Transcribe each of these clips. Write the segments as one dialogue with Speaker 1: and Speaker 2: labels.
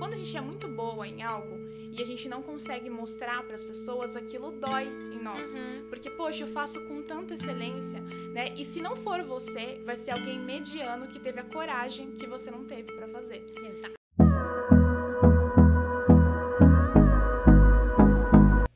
Speaker 1: quando a gente é muito boa em algo e a gente não consegue mostrar para as pessoas, aquilo dói em nós. Uhum. Porque, poxa, eu faço com tanta excelência, né? E se não for você, vai ser alguém mediano que teve a coragem que você não teve para fazer. Exato.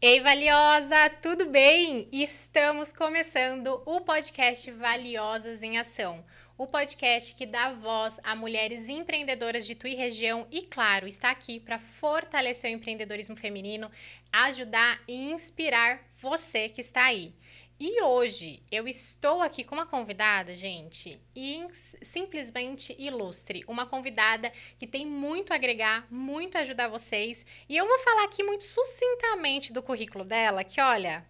Speaker 2: Ei, Valiosa, tudo bem? Estamos começando o podcast Valiosas em Ação o podcast que dá voz a mulheres empreendedoras de Tui região e, claro, está aqui para fortalecer o empreendedorismo feminino, ajudar e inspirar você que está aí. E hoje eu estou aqui com uma convidada, gente, e simplesmente ilustre, uma convidada que tem muito a agregar, muito a ajudar vocês. E eu vou falar aqui muito sucintamente do currículo dela, que olha,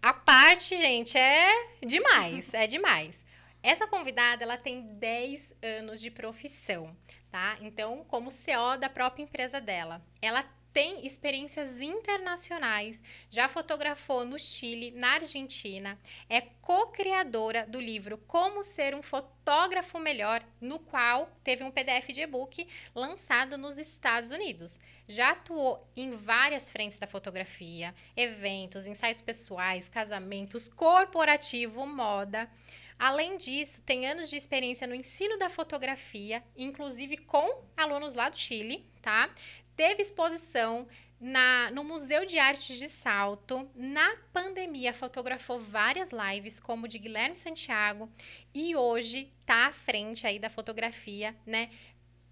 Speaker 2: a parte, gente, é demais, é demais. Essa convidada, ela tem 10 anos de profissão, tá? Então, como CO da própria empresa dela. Ela tem experiências internacionais, já fotografou no Chile, na Argentina, é co-criadora do livro Como Ser um Fotógrafo Melhor, no qual teve um PDF de e-book lançado nos Estados Unidos. Já atuou em várias frentes da fotografia, eventos, ensaios pessoais, casamentos, corporativo, moda. Além disso, tem anos de experiência no ensino da fotografia, inclusive com alunos lá do Chile, tá? Teve exposição na, no Museu de Artes de Salto. Na pandemia, fotografou várias lives, como de Guilherme Santiago, e hoje está à frente aí da fotografia, né?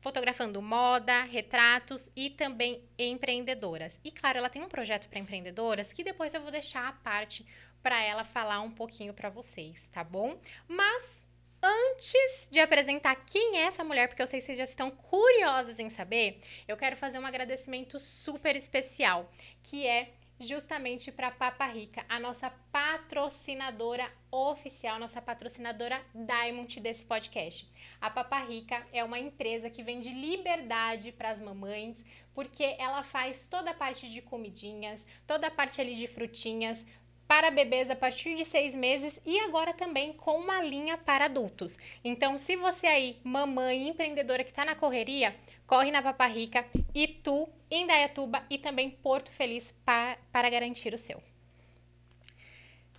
Speaker 2: Fotografando moda, retratos e também empreendedoras. E claro, ela tem um projeto para empreendedoras que depois eu vou deixar a parte para ela falar um pouquinho para vocês, tá bom? Mas antes de apresentar quem é essa mulher, porque eu sei que vocês já estão curiosas em saber, eu quero fazer um agradecimento super especial, que é justamente para Papa Rica, a nossa patrocinadora oficial, nossa patrocinadora Diamond desse podcast. A Papa Rica é uma empresa que vende liberdade para as mamães, porque ela faz toda a parte de comidinhas, toda a parte ali de frutinhas, para bebês a partir de seis meses e agora também com uma linha para adultos. Então, se você aí, mamãe empreendedora que está na correria, corre na Papa Rica, em Indaiatuba e também Porto Feliz para, para garantir o seu.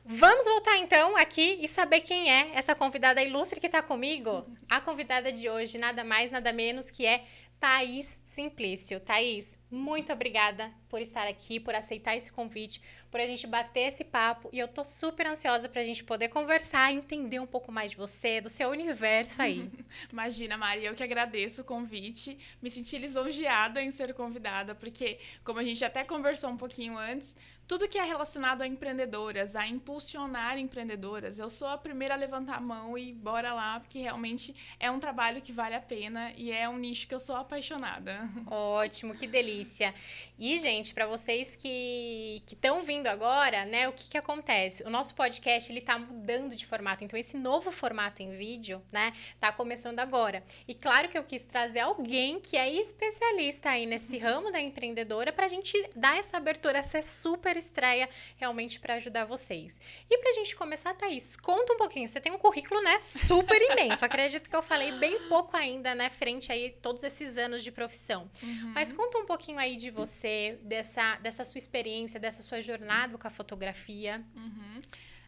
Speaker 2: Vamos voltar então aqui e saber quem é essa convidada ilustre que está comigo. A convidada de hoje, nada mais, nada menos que é Thaís Simplício. Thaís, muito obrigada por estar aqui, por aceitar esse convite, por a gente bater esse papo. E eu tô super ansiosa pra gente poder conversar, entender um pouco mais de você, do seu universo aí. Imagina, Maria, eu que agradeço o convite. Me senti lisonjeada
Speaker 1: em ser convidada, porque, como a gente até conversou um pouquinho antes, tudo que é relacionado a empreendedoras, a impulsionar empreendedoras, eu sou a primeira a levantar a mão e bora lá, porque realmente é um trabalho que vale a pena e é um nicho que eu sou apaixonada.
Speaker 2: Ótimo, que delícia. E, gente, para vocês que estão vindo agora, né, o que, que acontece? O nosso podcast, ele tá mudando de formato, então esse novo formato em vídeo, né, tá começando agora. E claro que eu quis trazer alguém que é especialista aí nesse ramo da empreendedora pra gente dar essa abertura, ser super estreia realmente para ajudar vocês. E para a gente começar, Thaís, conta um pouquinho. Você tem um currículo, né, super imenso. Acredito que eu falei bem pouco ainda, né, frente aí todos esses anos de profissão. Uhum. Mas conta um pouquinho aí de você, dessa, dessa sua experiência, dessa sua jornada com a fotografia. Uhum.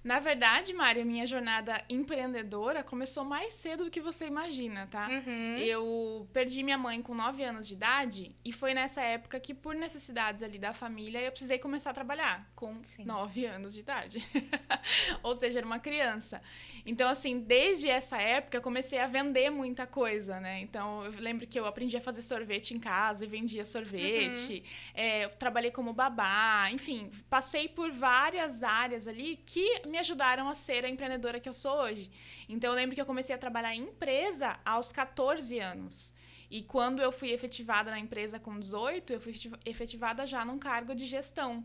Speaker 2: Na verdade, Mari, a minha jornada empreendedora começou
Speaker 1: mais cedo do que você imagina, tá? Uhum. Eu perdi minha mãe com 9 anos de idade e foi nessa época que, por necessidades ali da família, eu precisei começar a trabalhar com Sim. 9 anos de idade. Ou seja, era uma criança. Então, assim, desde essa época eu comecei a vender muita coisa, né? Então, eu lembro que eu aprendi a fazer sorvete em casa e vendia sorvete. Uhum. É, eu trabalhei como babá, enfim, passei por várias áreas ali que me ajudaram a ser a empreendedora que eu sou hoje. Então eu lembro que eu comecei a trabalhar em empresa aos 14 anos. E quando eu fui efetivada na empresa com 18, eu fui efetivada já num cargo de gestão.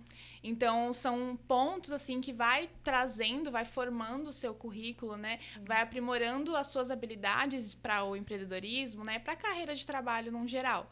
Speaker 1: Então, são pontos assim que vai trazendo, vai formando o seu currículo, né? Vai aprimorando as suas habilidades para o empreendedorismo, né? Para a carreira de trabalho num geral.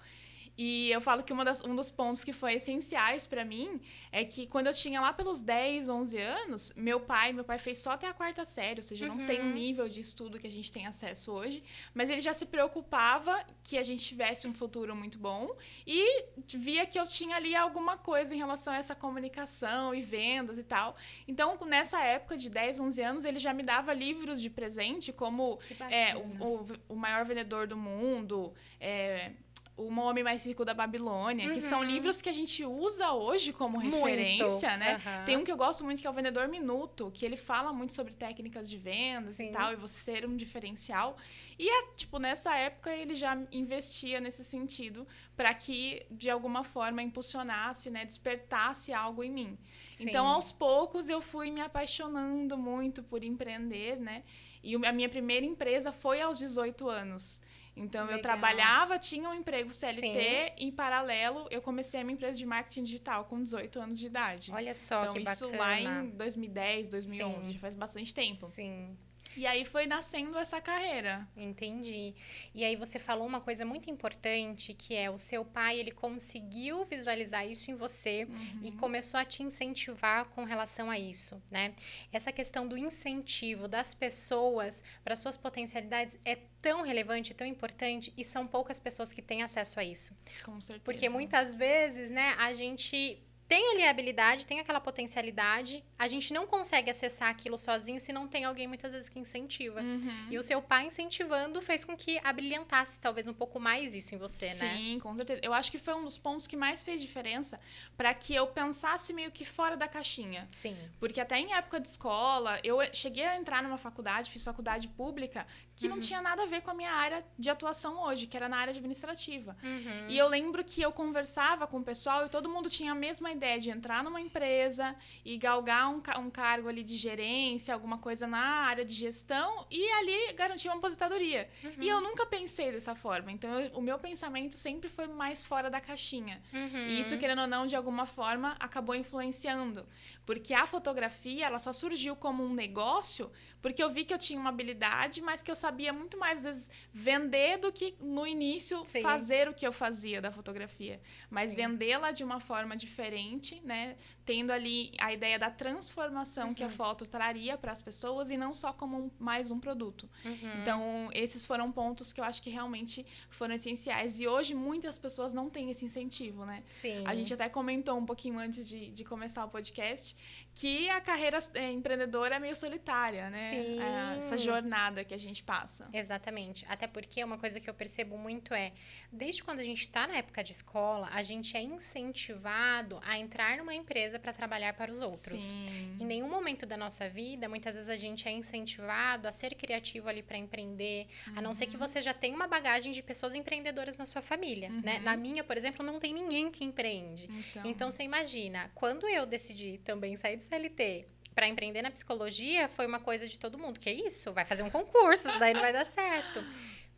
Speaker 1: E eu falo que uma das, um dos pontos que foi essenciais para mim é que quando eu tinha lá pelos 10, 11 anos, meu pai, meu pai fez só até a quarta série, ou seja, uhum. não tem o uhum. nível de estudo que a gente tem acesso hoje, mas ele já se preocupava que a gente tivesse um futuro muito bom e via que eu tinha ali alguma coisa em relação a essa comunicação e vendas e tal. Então, nessa época de 10, 11 anos, ele já me dava livros de presente, como é, o, o, o, maior vendedor do mundo, é, o Homem Mais Rico da Babilônia, uhum. que são uhum. livros que a gente usa hoje como muito. referência, né? Uhum. Tem um que eu gosto muito que é o Vendedor Minuto, que ele fala muito sobre técnicas de vendas Sim. e tal, e você ser um diferencial. E, é, tipo, nessa época ele já investia nesse sentido para que, de alguma forma, impulsionasse, né? Despertasse algo em mim. Então, Sim. Então, aos poucos, eu fui me apaixonando muito por empreender, né? E a minha primeira empresa foi aos 18 anos. Então, Legal. eu trabalhava, tinha um emprego CLT, e em paralelo, eu comecei a minha empresa de marketing digital com 18 anos de idade. Olha só, então, que isso bacana. lá em 2010, 2011, Sim. já faz bastante tempo. Sim.
Speaker 2: E aí foi nascendo essa carreira. Entendi. E aí você falou uma coisa muito importante, que é o seu pai, ele conseguiu visualizar isso em você uhum. e começou a te incentivar com relação a isso, né? Essa questão do incentivo das pessoas para suas potencialidades é tão relevante, tão importante e são poucas pessoas que têm acesso a isso. Com certeza. Porque muitas vezes, né, a gente tem ali a habilidade, tem aquela potencialidade, a gente não consegue acessar aquilo sozinho se não tem alguém muitas vezes que incentiva. Uhum. E o seu pai incentivando fez com que abrilhantasse talvez um pouco mais isso em você, Sim, né? Sim, com certeza. Eu acho
Speaker 1: que foi um dos pontos que mais fez diferença para que eu pensasse meio que fora da caixinha. Sim. Porque até em época de escola, eu cheguei a entrar numa faculdade, fiz faculdade pública, que uhum. não tinha nada a ver com a minha área de atuação hoje, que era na área administrativa.
Speaker 2: Uhum. E eu
Speaker 1: lembro que eu conversava com o pessoal e todo mundo tinha a mesma ideia de entrar numa empresa e galgar um, um cargo ali de gerência, alguma coisa na área de gestão e ali garantir uma aposentadoria. Uhum. E eu uhum. nunca pensei dessa forma. Então, eu, o meu pensamento sempre foi mais fora da caixinha. Uhum. E isso, querendo ou não, de alguma forma, acabou influenciando. Porque a fotografia, ela só surgiu como um negócio porque eu vi que eu tinha uma habilidade, mas que eu sabia muito mais, às vezes, vender do que no início Sim. fazer o que eu fazia da fotografia. Mas vendê-la de uma forma diferente, né? Tendo ali a ideia da transformação uhum. que a uhum. foto traria para as pessoas e não só como um, mais um produto. Uhum. Então, esses foram pontos que eu acho que realmente foram essenciais. E hoje muitas pessoas não têm esse incentivo, né? Sim. A gente até comentou um pouquinho antes de, de começar o podcast que
Speaker 2: a carreira eh, empreendedora é meio solitária, né? É, Sim. Essa jornada que a gente passa. Exatamente. Até porque uma coisa que eu percebo muito é, desde quando a gente está na época de escola, a gente é incentivado a entrar numa empresa para trabalhar para os outros. Sim. Em nenhum momento da nossa vida, muitas vezes a gente é incentivado a ser criativo ali para empreender, uhum. a não ser que uhum. você já tenha uma bagagem de pessoas empreendedoras na sua família, né? uhum. né? Na minha, por exemplo, não tem ninguém que empreende. Então, então você imagina, quando eu decidi também sair de CLT para empreender na psicologia foi uma coisa de todo mundo. Que é isso? Vai fazer um concurso, isso daí não vai dar certo.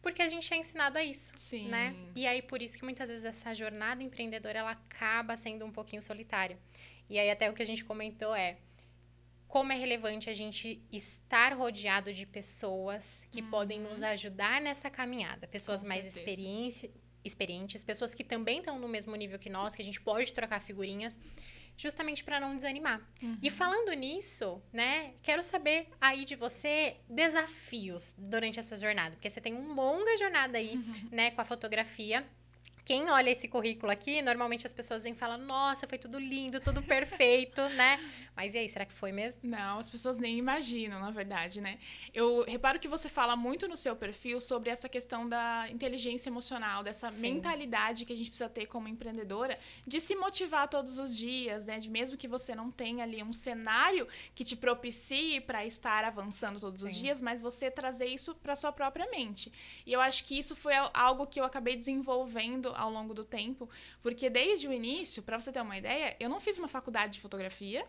Speaker 2: Porque a gente é ensinado a isso, Sim. né? E aí por isso que muitas vezes essa jornada empreendedora ela acaba sendo um pouquinho solitária. E aí até o que a gente comentou é como é relevante a gente estar rodeado de pessoas que uhum. podem nos ajudar nessa caminhada, pessoas Com mais experientes, pessoas que também estão no mesmo nível que nós, que a gente pode trocar figurinhas justamente para não desanimar. Uhum. E falando nisso, né, quero saber aí de você desafios durante essa jornada, porque você tem uma longa jornada aí, uhum. né, com a fotografia quem olha esse currículo aqui, normalmente as pessoas vêm falar: nossa, foi tudo lindo, tudo perfeito, né? Mas e aí, será que foi mesmo? Não, as pessoas nem imaginam, na verdade, né? Eu reparo que você fala muito no
Speaker 1: seu perfil sobre essa questão da inteligência emocional, dessa Sim. mentalidade que a gente precisa ter como empreendedora, de se motivar todos os dias, né? De mesmo que você não tenha ali um cenário que te propicie para estar avançando todos Sim. os dias, mas você trazer isso para sua própria mente. E eu acho que isso foi algo que eu acabei desenvolvendo ao longo do tempo, porque desde o início, para você ter uma ideia, eu não fiz uma faculdade de fotografia,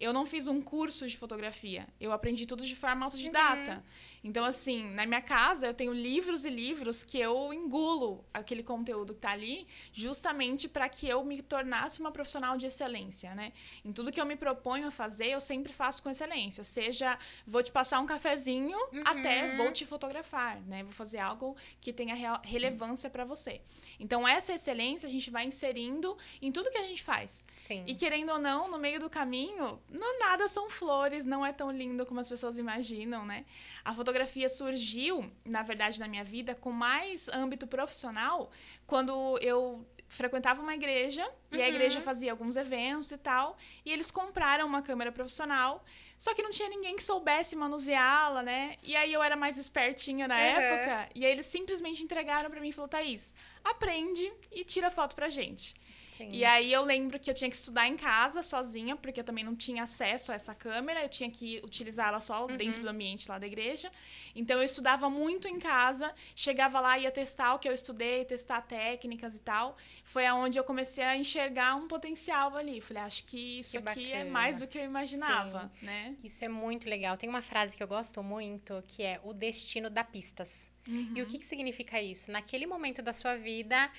Speaker 1: eu não fiz um curso de fotografia. Eu aprendi tudo de forma autodidata. Uhum. Então, assim, na minha casa eu tenho livros e livros que eu engulo aquele conteúdo que está ali, justamente para que eu me tornasse uma profissional de excelência, né? Em tudo que eu me proponho a fazer, eu sempre faço com excelência. Seja vou te passar um cafezinho, uhum. até vou te fotografar, né? Vou fazer algo que tenha relevância para você. Então, essa excelência a gente vai inserindo em tudo que a gente faz. Sim. E querendo ou não, no meio do caminho, não nada são flores, não é tão lindo como as pessoas imaginam, né? A fotografia surgiu, na verdade, na minha vida com mais âmbito profissional quando eu frequentava uma igreja uhum. e a igreja uhum. fazia alguns eventos e tal, e eles compraram uma câmera profissional, só que não tinha ninguém que soubesse manuseá-la, né? E aí eu era mais espertinha na uhum. época, e aí eles simplesmente entregaram para mim e falou: "Thaís, aprende e tira foto pra gente". Sim. E aí eu lembro que eu tinha que estudar em casa sozinha, porque eu também não tinha acesso a essa câmera, eu tinha que utilizar ela só uhum. dentro do ambiente lá da igreja. Então eu estudava muito em casa, chegava lá ia testar o que eu estudei, testar técnicas e tal. Foi
Speaker 2: aonde eu comecei a enxergar um potencial ali. Falei, acho que isso que aqui é bacana. é mais do que eu imaginava, Sim. né? Isso é muito legal. Tem uma frase que eu gosto muito, que é o destino dá pistas. Uhum. E o que, que significa isso? Naquele momento da sua vida,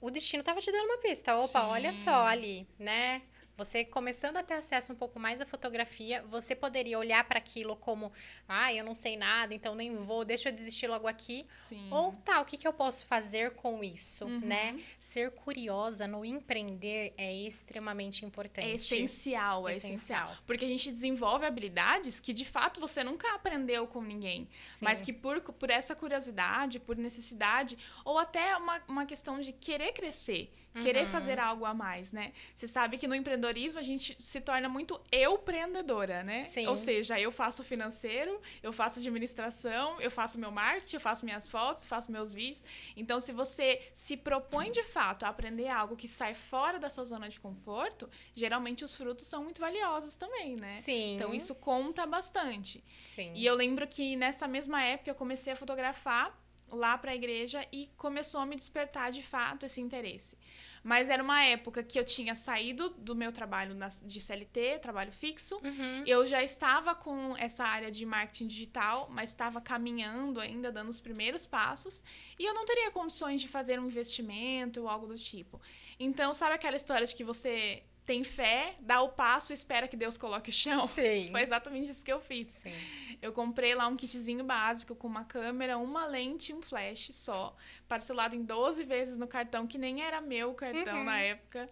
Speaker 2: o destino estava te dando uma pista. Opa, Sim. olha só ali, né? Você começando a ter acesso um pouco mais à fotografia, você poderia olhar para aquilo como, ah, eu não sei nada, então nem vou, deixa eu desistir logo aqui. Sim. Ou tá, o que, que eu posso fazer com isso, uhum. né? Ser curiosa no empreender é extremamente importante. É essencial, é essencial. essencial. Porque a
Speaker 1: gente desenvolve habilidades que de fato você nunca aprendeu com ninguém, Sim. mas que por, por essa curiosidade, por necessidade, ou até uma, uma questão de querer crescer Querer uhum. fazer algo a mais, né? Você sabe que no empreendedorismo a gente se torna muito eu-prendedora, né? Sim. Ou seja, eu faço financeiro, eu faço administração, eu faço meu marketing, eu faço minhas fotos, faço meus vídeos. Então, se você se propõe de fato a aprender algo que sai fora da sua zona de conforto, geralmente os frutos são muito valiosos também, né? Sim. Então, isso conta bastante. Sim. E eu lembro que nessa mesma época eu comecei a fotografar lá para a igreja e começou a me despertar de fato esse interesse. Mas era uma época que eu tinha saído do meu trabalho na, de CLT, trabalho fixo. Uhum. Eu já estava com essa área de marketing digital, mas estava caminhando ainda, dando os primeiros passos. E eu não teria condições de fazer um investimento ou algo do tipo. Então, sabe aquela história de que você tem fé, dá o passo, espera que Deus coloque o chão. Sim. Foi exatamente isso que eu fiz. Sim. Eu comprei lá um kitzinho básico com uma câmera, uma lente e um flash só, parcelado em 12 vezes no cartão, que nem era meu cartão uhum. na época.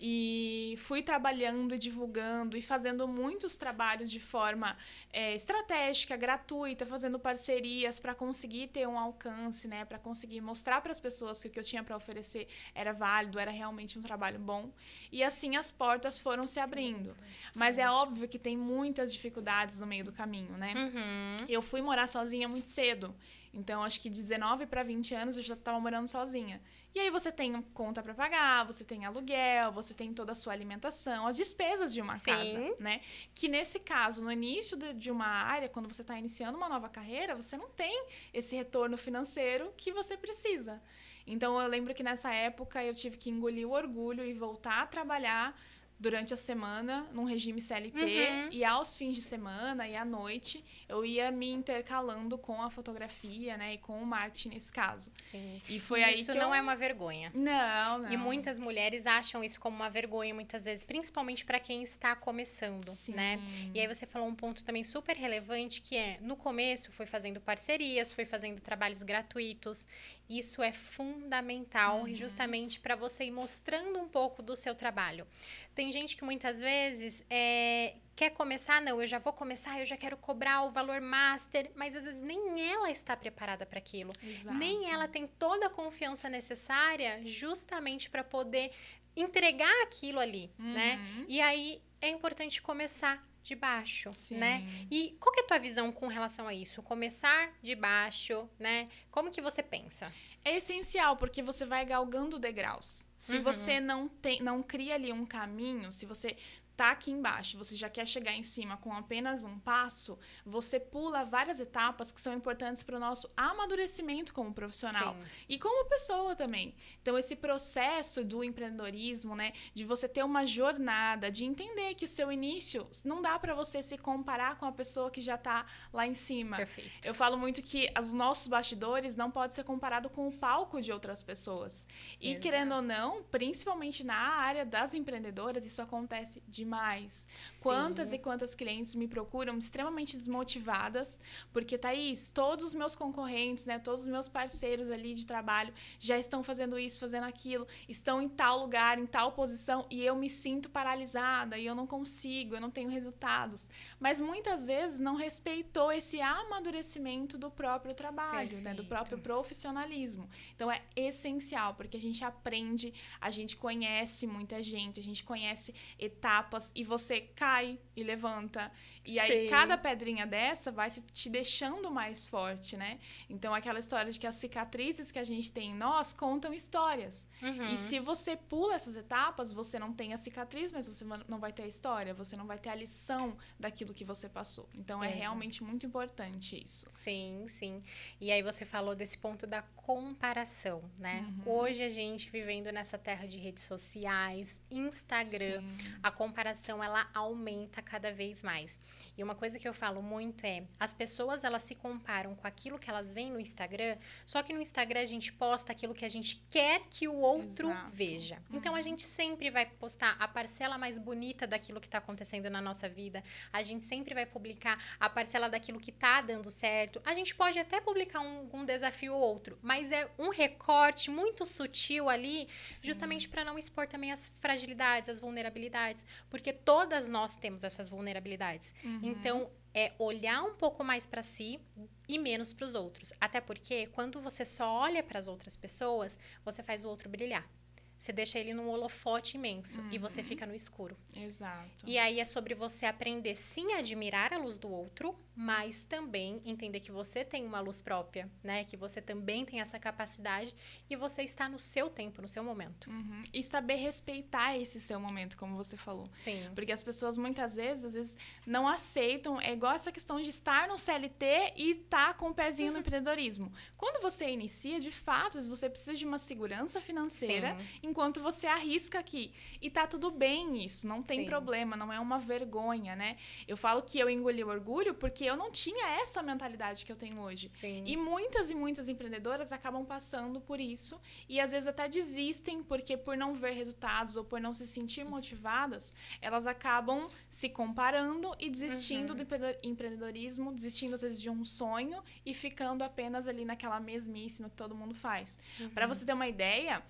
Speaker 1: E fui trabalhando e divulgando e fazendo muitos trabalhos de forma é, estratégica, gratuita, fazendo parcerias para conseguir ter um alcance, né? Para conseguir mostrar para as pessoas que o que eu tinha para oferecer era válido, era realmente um trabalho bom. E assim as portas foram se abrindo. É Mas é óbvio que tem muitas dificuldades no meio do caminho, né?
Speaker 2: Uhum.
Speaker 1: Eu fui morar sozinha muito cedo. Então, acho que de 19 para 20 anos eu já estava morando sozinha. E aí você tem conta para pagar, você tem aluguel, você tem toda a sua alimentação, as despesas de uma Sim. casa, né? Que nesse caso, no início de, uma área, quando você está iniciando uma nova carreira, você não tem esse retorno financeiro que você precisa. Então eu lembro que nessa época eu tive que engolir o orgulho e voltar a trabalhar durante a semana num regime CLT uhum. e aos fins de semana e à noite eu ia me intercalando com a fotografia, né, e com o marketing nesse caso. Sim.
Speaker 2: E foi e aí isso que não eu... é uma vergonha. Não, não. E muitas mulheres acham isso como uma vergonha muitas vezes, principalmente para quem está começando, né? Sim. né? E aí você falou um ponto também super relevante que é, no começo foi fazendo parcerias, foi fazendo trabalhos gratuitos isso é fundamental uhum. justamente para você ir mostrando um pouco do seu trabalho. Tem gente que muitas vezes é, quer começar, não, eu já vou começar, eu já quero cobrar o valor master, mas às vezes nem ela está preparada para aquilo. Nem ela tem toda a confiança necessária justamente para poder entregar aquilo ali, né? uhum. né? E aí é importante começar de baixo, né? Sim. né? E qual que é a tua visão com relação a isso? Começar de baixo, né? Como que você pensa? É essencial, porque você vai galgando degraus. Se uhum. você
Speaker 1: não tem, não cria ali um caminho, se você está aqui embaixo, você já quer chegar em cima com apenas um passo, você pula várias etapas que são importantes para o nosso amadurecimento como profissional Sim. e como pessoa também. Então, esse processo do empreendedorismo, né, de você ter uma jornada, de entender que o seu início não dá para você se comparar com a pessoa que já está lá em cima. Perfeito. Eu falo muito que os nossos bastidores não pode ser comparado com o palco de outras pessoas. E Exato. querendo ou não, principalmente na área das empreendedoras, isso acontece de demais. Sim. Quantas e quantas clientes me procuram extremamente desmotivadas, porque, Thaís, todos os meus concorrentes, né, todos os meus parceiros ali de trabalho já estão fazendo isso, fazendo aquilo, estão em tal lugar, em tal posição, e eu me sinto paralisada, e eu não consigo, eu não tenho resultados. Mas muitas vezes não respeitou esse amadurecimento do próprio trabalho, né, do próprio profissionalismo. Então, é essencial, porque a gente aprende, a gente conhece muita gente, a gente conhece etapas aspas, e você cai e levanta. E aí Sim. cada pedrinha dessa vai te deixando mais forte, né? Então aquela história de que as cicatrizes que a gente tem em nós contam histórias. Uhum. E se você pula essas etapas, você não tem a cicatriz, mas você não vai ter a história, você não vai ter a lição
Speaker 2: daquilo que você passou. Então é, é realmente muito importante isso. Sim, sim. E aí você falou desse ponto da comparação, né? Uhum. Hoje a gente vivendo nessa terra de redes sociais, Instagram, sim. a comparação comparação ela aumenta cada vez mais. E uma coisa que eu falo muito é, as pessoas elas se comparam com aquilo que elas veem no Instagram, só que no Instagram a gente posta aquilo que a gente quer que o outro Exato. veja. Uhum. Então a uhum. gente sempre vai postar a parcela mais bonita daquilo que está acontecendo na nossa vida, a gente sempre vai publicar a parcela daquilo que está dando certo. A gente pode até publicar um, um desafio ou outro, mas é um recorte muito sutil ali, Sim. justamente para não expor também as fragilidades, as vulnerabilidades porque todas nós temos essas vulnerabilidades. Uhum. Então, é olhar um pouco mais para si e menos para os outros. Até porque quando você só olha para as outras pessoas, você faz o outro brilhar você deixa ele num holofote imenso uhum. e você uhum. fica no escuro. Exato. E aí é sobre você aprender sim a admirar a luz do outro, mas também entender que você tem uma luz própria, né? Que você também tem essa capacidade e você está no seu tempo, no seu momento. Uhum. E saber respeitar esse seu momento, como você falou. Sim. Porque as pessoas muitas vezes, às vezes,
Speaker 1: não aceitam. É igual essa questão de estar no CLT e estar tá com o pezinho uhum. no empreendedorismo. Quando você inicia, de fato, você precisa de uma segurança financeira. Sim enquanto você arrisca aqui. E tá tudo bem isso, não tem Sim. problema, não é uma vergonha, né? Eu falo que eu engoli o orgulho porque eu não tinha essa mentalidade que eu tenho hoje. Sim. E muitas e muitas empreendedoras acabam passando por isso e às vezes até desistem porque por não ver resultados ou por não se sentir motivadas, elas acabam se comparando e desistindo uhum. do empreendedorismo, desistindo às vezes de um sonho e ficando apenas ali naquela mesmice no que todo mundo faz. Uhum. Para você ter uma ideia,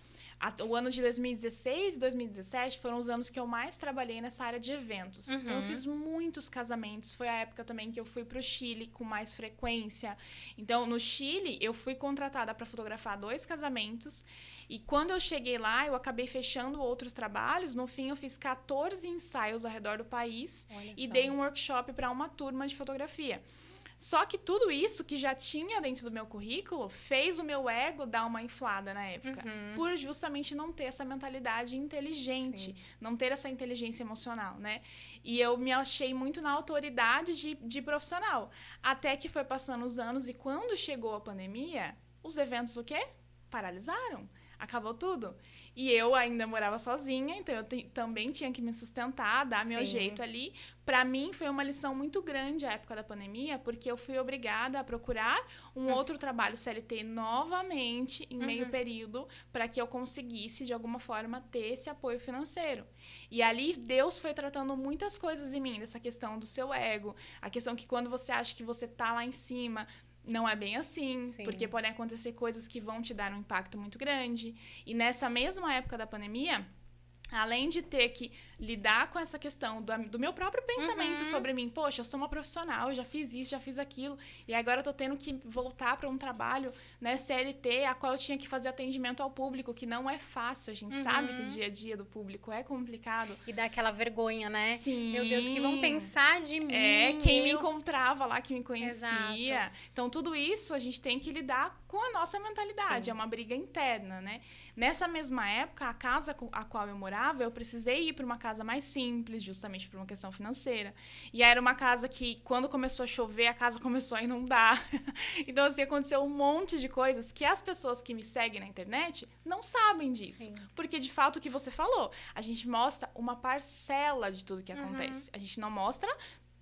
Speaker 1: o ano de 2016 e 2017 foram os anos que eu mais trabalhei nessa área de eventos. Uhum. Então, eu uhum. fiz muitos casamentos. Foi a época também que eu fui para o Chile com mais frequência. Então, no Chile, eu fui contratada para fotografar dois casamentos. E quando eu cheguei lá, eu acabei fechando outros trabalhos. No fim, eu fiz 14 ensaios ao redor do país Olha e só. dei um workshop para uma turma de fotografia. Só que tudo isso que já tinha dentro do meu currículo fez o meu ego dar uma inflada na época. Uhum. Por justamente não ter essa mentalidade inteligente, Sim. não ter essa inteligência emocional, né? E eu me achei muito na autoridade de, de profissional. Até que foi passando os anos e quando chegou a pandemia, os eventos o quê? Paralisaram acabou tudo. E eu ainda morava sozinha, então eu também tinha que me sustentar, dar Sim. meu jeito ali. Para mim foi uma lição muito grande a época da pandemia, porque eu fui obrigada a procurar um uhum. outro trabalho CLT novamente em uhum. meio período, para que eu conseguisse de alguma forma ter esse apoio financeiro. E ali Deus foi tratando muitas coisas em mim, dessa questão do seu ego, a questão que quando você acha que você tá lá em cima, não é bem assim, Sim. porque podem acontecer coisas que vão te dar um impacto muito grande. E nessa mesma época da pandemia, além de ter que lidar com essa questão do, do meu próprio pensamento uhum. sobre mim. Poxa, eu sou uma profissional, já fiz isso, já fiz aquilo, e agora eu tô tendo que voltar para um trabalho, né, CLT, a qual eu tinha que fazer atendimento ao público, que não é fácil. A gente uhum. sabe que o dia a dia do público é complicado. E dá aquela vergonha, né? Sim. Meu Deus, que vão pensar de é, mim. É, quem eu... me encontrava lá, que me conhecia. Exato. Então, tudo isso a gente tem que lidar com a nossa mentalidade. Sim. É uma briga interna, né? Nessa mesma época, a casa a qual eu morava, eu precisei ir para uma casa casa mais simples, justamente por uma questão financeira. E era uma casa que, quando começou a chover, a casa começou a inundar. então, assim, aconteceu um monte de coisas que as pessoas que me seguem na internet não sabem disso. Sim. Porque, de fato, o que você falou, a gente mostra uma parcela de tudo que uhum. acontece. Uhum. A gente não mostra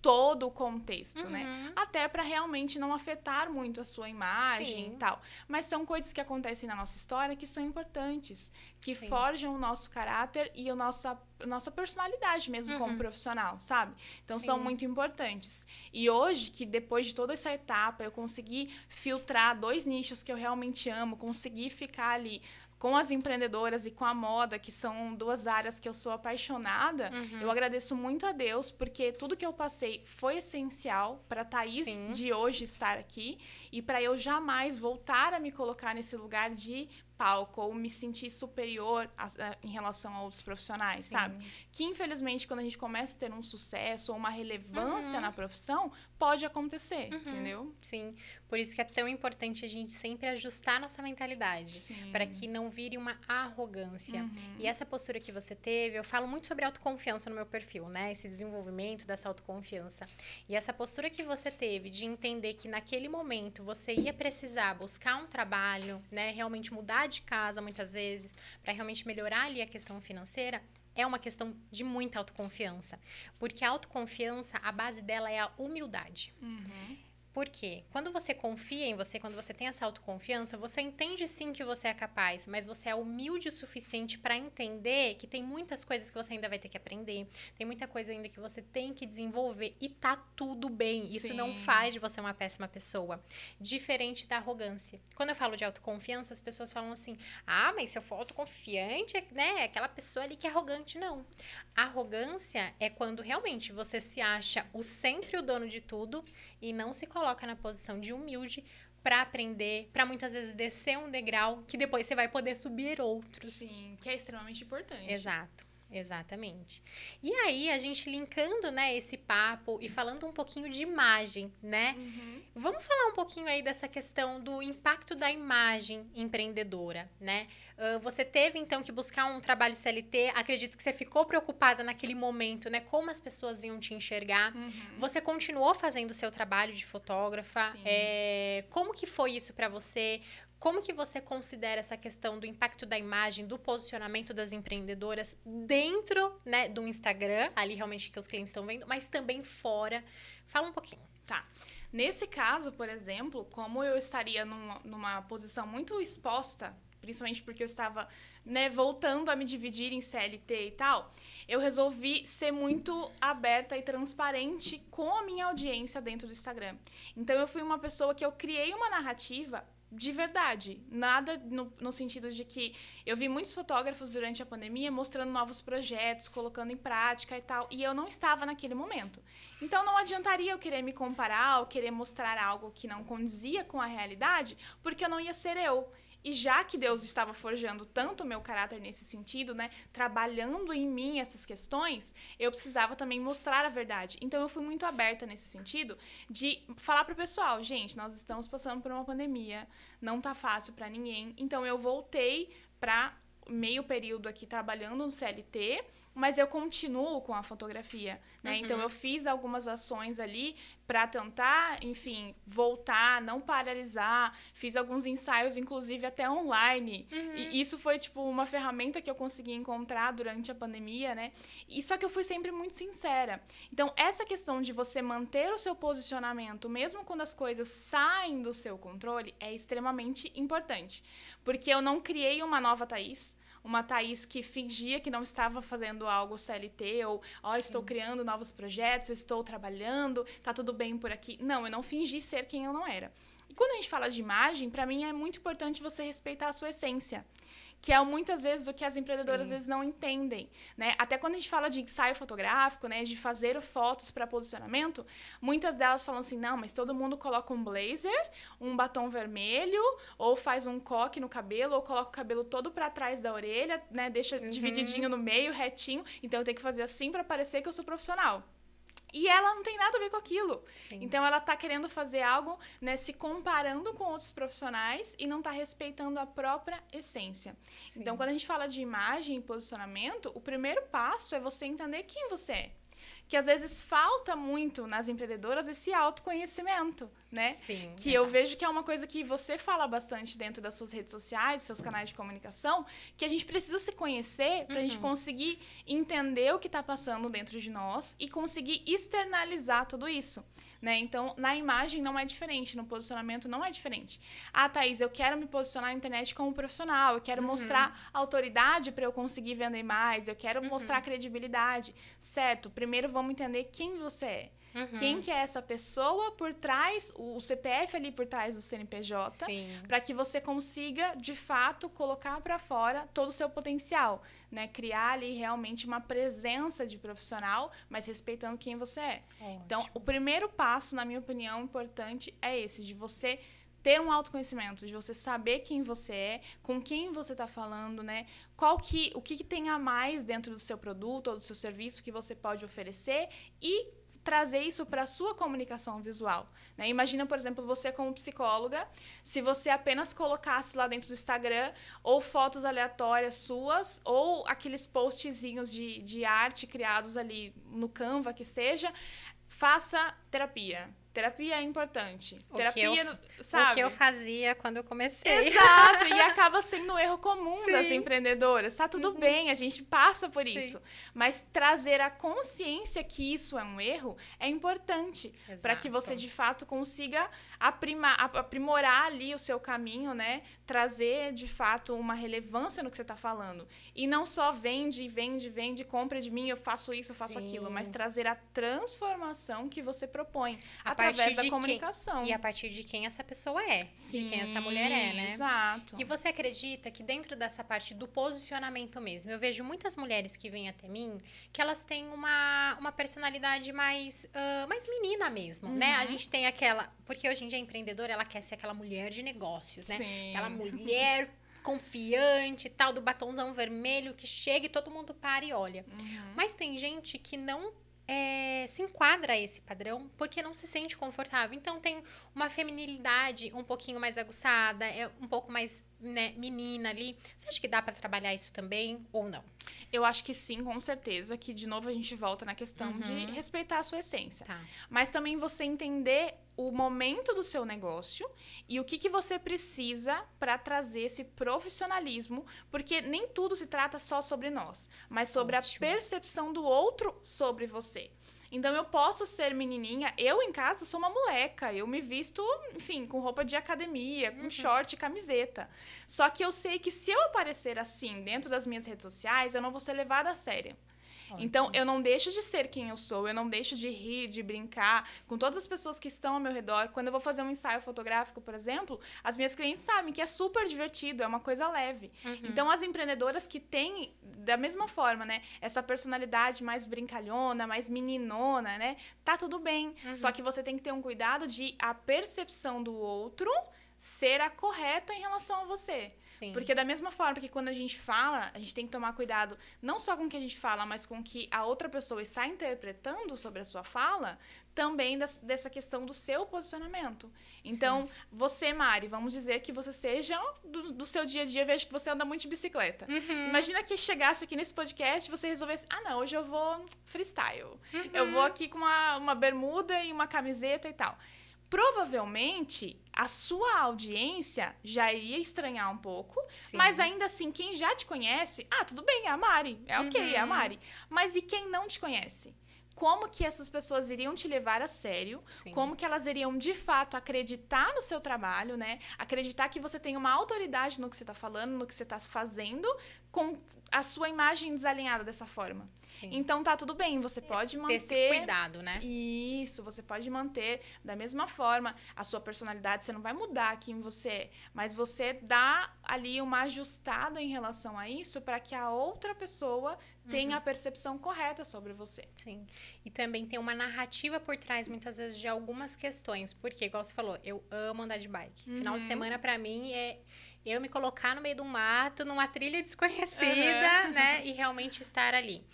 Speaker 1: todo o contexto, né? uhum. né? Até para realmente não afetar muito a sua imagem Sim. e tal. Mas são coisas que acontecem na nossa história que são importantes, que Sim. forjam o nosso caráter e a nossa, a nossa personalidade mesmo uhum. como profissional, sabe? Então Sim. são muito importantes. E hoje, que depois de toda essa etapa, eu consegui filtrar dois nichos que eu realmente amo, consegui ficar ali com as empreendedoras e com a moda, que são duas áreas que eu sou apaixonada, uhum. eu agradeço muito a Deus, porque tudo que eu passei foi essencial para a Thaís Sim. de hoje estar aqui e para eu jamais voltar a me colocar nesse lugar de palco ou me sentir superior a, a, em relação a outros profissionais, Sim. sabe? Que infelizmente quando a gente começa a ter um sucesso ou uma relevância uhum. na
Speaker 2: profissão, pode acontecer, uhum. entendeu? Sim. Por isso que é tão importante a gente sempre ajustar nossa mentalidade para que não vire uma arrogância. Uhum. E essa postura que você teve, eu falo muito sobre autoconfiança no meu perfil, né? Esse desenvolvimento dessa autoconfiança. E essa postura que você teve de entender que naquele momento você ia precisar buscar um trabalho, né, realmente mudar de casa muitas vezes, para realmente melhorar ali a questão financeira, é uma questão de muita autoconfiança. Porque a autoconfiança, a base dela é a humildade. Uhum. Por quê? Quando você confia em você, quando você tem essa autoconfiança, você entende sim que você é capaz, mas você é humilde o suficiente para entender que tem muitas coisas que você ainda vai ter que aprender, tem muita coisa ainda que você tem que desenvolver e tá tudo bem. Isso não faz de você uma péssima pessoa. Diferente da arrogância. Quando eu falo de autoconfiança, as pessoas falam assim: "Ah, mas se eu for autoconfiante, é, né, é aquela pessoa ali que é arrogante não". Arrogância é quando realmente você se acha o centro e o dono de tudo e não se coloca coloca na posição de humilde para aprender, para muitas vezes descer um degrau que depois você vai poder subir outros. Sim, que é extremamente importante. Exato. Exatamente. E aí, a gente linkando, né, esse papo e falando um pouquinho de imagem, né? Uhum. Vamos falar um pouquinho aí dessa questão do impacto da imagem empreendedora, né? Uh, você teve, então, que buscar um trabalho CLT, acredito que você ficou preocupada naquele momento, né? Como as pessoas iam te enxergar. Uhum. Você continuou fazendo o seu trabalho de fotógrafa. É, como que foi isso para você? Como que você considera essa questão do impacto da imagem, do posicionamento das empreendedoras dentro né, do Instagram, ali realmente que os clientes estão vendo, mas também fora? Fala um pouquinho. Tá. Nesse caso, por exemplo, como eu estaria numa,
Speaker 1: numa posição muito exposta principalmente porque eu estava né, voltando a me dividir em CLT e tal, eu resolvi ser muito aberta e transparente com a minha audiência dentro do Instagram. Então eu fui uma pessoa que eu criei uma narrativa de verdade. Nada no, no, sentido de que eu vi muitos fotógrafos durante a pandemia mostrando novos projetos, colocando em prática e tal, e eu não estava naquele momento. Então não adiantaria eu querer me comparar ou querer mostrar algo que não condizia com a realidade, porque eu não ia ser eu. E já que Deus estava forjando tanto o meu caráter nesse sentido, né, trabalhando em mim essas questões, eu precisava também mostrar a verdade. Então eu fui muito aberta nesse sentido de falar pro pessoal, gente, nós estamos passando por uma pandemia, não tá fácil para ninguém. Então eu voltei para meio período aqui trabalhando no CLT mas eu continuo com a fotografia, né? Uhum. Então eu fiz algumas ações ali para tentar, enfim, voltar, não paralisar. Fiz alguns ensaios, inclusive até online. Uhum. E isso foi tipo uma ferramenta que eu consegui encontrar durante a pandemia, né? E só que eu fui sempre muito sincera. Então essa questão de você manter o seu posicionamento, mesmo quando as coisas saem do seu controle, é extremamente importante, porque eu não criei uma nova Thaís uma Thaís que fingia que não estava fazendo algo CLT ou, ó, oh, estou Sim. criando novos projetos, estou trabalhando, tá tudo bem por aqui. Não, eu não fingi ser quem eu não era. E quando a gente fala de imagem, para mim é muito importante você respeitar a sua essência que é muitas vezes o que as empreendedoras às vezes não entendem, né? Até quando a gente fala de ensaio fotográfico, né, de fazer fotos para posicionamento, muitas delas falam assim: "Não, mas todo mundo coloca um blazer, um batom vermelho, ou faz um coque no cabelo, ou coloca o cabelo todo para trás da orelha, né, deixa uhum. divididinho no meio, retinho, então eu tenho que fazer assim para parecer que eu sou profissional" e ela não tem nada a ver com aquilo. Sim. Então ela está querendo fazer algo, né, se comparando com outros profissionais e não está respeitando a própria essência. Sim. Então quando a gente fala de imagem e posicionamento, o primeiro passo é você entender quem você é que às vezes falta muito nas empreendedoras esse autoconhecimento, né? Sim. Que exato. eu vejo que é uma coisa que você fala bastante dentro das suas redes sociais, dos seus canais de comunicação, que a gente precisa se conhecer para a uhum. gente conseguir entender o que está passando dentro de nós e conseguir externalizar tudo isso. Né? Então, na imagem não é diferente, no posicionamento não é diferente. Ah, Thaís, eu quero me posicionar na internet como profissional, eu quero uhum. mostrar autoridade para eu conseguir vender mais, eu quero uhum. mostrar credibilidade. Certo, primeiro vamos entender quem você é.
Speaker 2: Uhum. Quem que é
Speaker 1: essa pessoa por trás, o CPF ali por trás do CNPJ, para que você consiga, de fato, colocar para fora todo o seu potencial, né? Criar ali realmente uma presença de profissional, mas respeitando quem você é. Ótimo. Então, o primeiro passo, na minha opinião, importante é esse, de você ter um autoconhecimento, de você saber quem você é, com quem você está falando, né? Qual que, o que, que tem a mais dentro do seu produto ou do seu serviço que você pode oferecer e trazer isso para a sua comunicação visual. Né? Imagina, por exemplo, você como psicóloga, se você apenas colocasse lá dentro do Instagram ou fotos aleatórias suas ou aqueles postzinhos de, de arte criados ali no Canva que seja, faça terapia Terapia é importante. O terapia, que eu, sabe? O que eu fazia quando eu comecei. Exato, e acaba sendo um erro comum Sim. das empreendedoras. Tá tudo uhum. bem, a gente passa por Sim. isso. Mas trazer a consciência que isso é um erro é importante para que você de fato consiga aprimar, aprimorar ali o seu caminho, né? Trazer de fato uma relevância no que você está falando. E não só vende, vende, vende, compra de mim, eu faço isso, eu faço Sim. aquilo, mas trazer a transformação que você
Speaker 2: propõe. A através da comunicação. Quem, e a partir de quem essa pessoa é, Sim, de quem essa mulher é, né? Exato. E você acredita que dentro dessa parte do posicionamento mesmo, eu vejo muitas mulheres que vêm até mim que elas têm uma, uma personalidade mais, uh, mais menina mesmo, uhum. né? A uhum. gente tem aquela. Porque hoje em dia a empreendedora ela quer ser aquela mulher de negócios, né? Sim. Aquela mulher confiante tal, do batonzão vermelho que chega e todo mundo para e olha. Uhum. Mas tem gente que não é, se enquadra a esse padrão porque não se sente confortável. Então tem uma feminilidade um pouquinho mais aguçada, é um pouco mais né, menina ali. Você acha que dá para trabalhar isso também ou não? Eu
Speaker 1: acho que sim, com certeza. Que de novo a gente volta na questão uhum. de respeitar a sua essência. Tá. Mas também você entender o momento do seu negócio e o que, que você precisa para trazer esse profissionalismo, porque nem tudo se trata só sobre nós, mas sobre Ótimo. a percepção do outro sobre você. Então eu posso ser menininha. Eu em casa sou uma moleca. Eu me visto, enfim, com roupa de academia, com uhum. short e camiseta. Só que eu sei que se eu aparecer assim dentro das minhas redes sociais, eu não vou ser levada a sério. Então, eu não deixo de ser quem eu sou, eu não deixo de rir, de brincar com todas as pessoas que estão ao meu redor. Quando eu vou fazer um ensaio fotográfico, por exemplo, as minhas clientes sabem que é super divertido, é uma coisa leve. Uhum. Então, as empreendedoras que têm, da mesma forma, né, essa personalidade mais brincalhona, mais meninona, né, tá tudo bem. Uhum. Só que você tem que ter um cuidado de a percepção do outro ser a correta em relação a você. Sim. Porque da mesma forma que quando a gente fala, a gente tem que tomar cuidado não só com o que a gente fala, mas com o que a outra pessoa está interpretando sobre a sua fala, também das, dessa questão do seu posicionamento. Então, Sim. você, Mari, vamos dizer que você seja do, do, seu dia a dia, vejo que você anda muito de bicicleta. Uhum. Imagina que chegasse aqui nesse podcast e você resolvesse, ah, não, hoje eu vou freestyle. Uhum. Eu vou aqui com uma, uma bermuda e uma camiseta e tal provavelmente a sua audiência já iria estranhar um pouco, Sim. mas ainda assim, quem já te conhece, ah, tudo bem, é a Mari, é ok, uhum. é a uhum. Mari. Mas e quem não te conhece? Como que essas pessoas iriam te levar a sério? Sim. Como que elas iriam de fato acreditar no seu trabalho, né? Acreditar que você tem uma autoridade no que você está falando, no que você está fazendo, com a sua imagem desalinhada dessa forma. Então tá tudo bem, você é, pode manter. esse
Speaker 2: cuidado, né? Isso, você
Speaker 1: pode manter da mesma forma a sua personalidade, você não vai mudar quem você é, mas você dá ali uma ajustada em relação a isso para que a outra pessoa
Speaker 2: tenha uhum. a percepção correta sobre você. Sim. E também tem uma narrativa por trás, muitas vezes, de algumas questões. Porque, igual você falou, eu amo andar de bike. Uhum. Final de uhum. semana, para mim, é eu me colocar no meio do mato, numa trilha desconhecida, uhum. né? E realmente estar ali.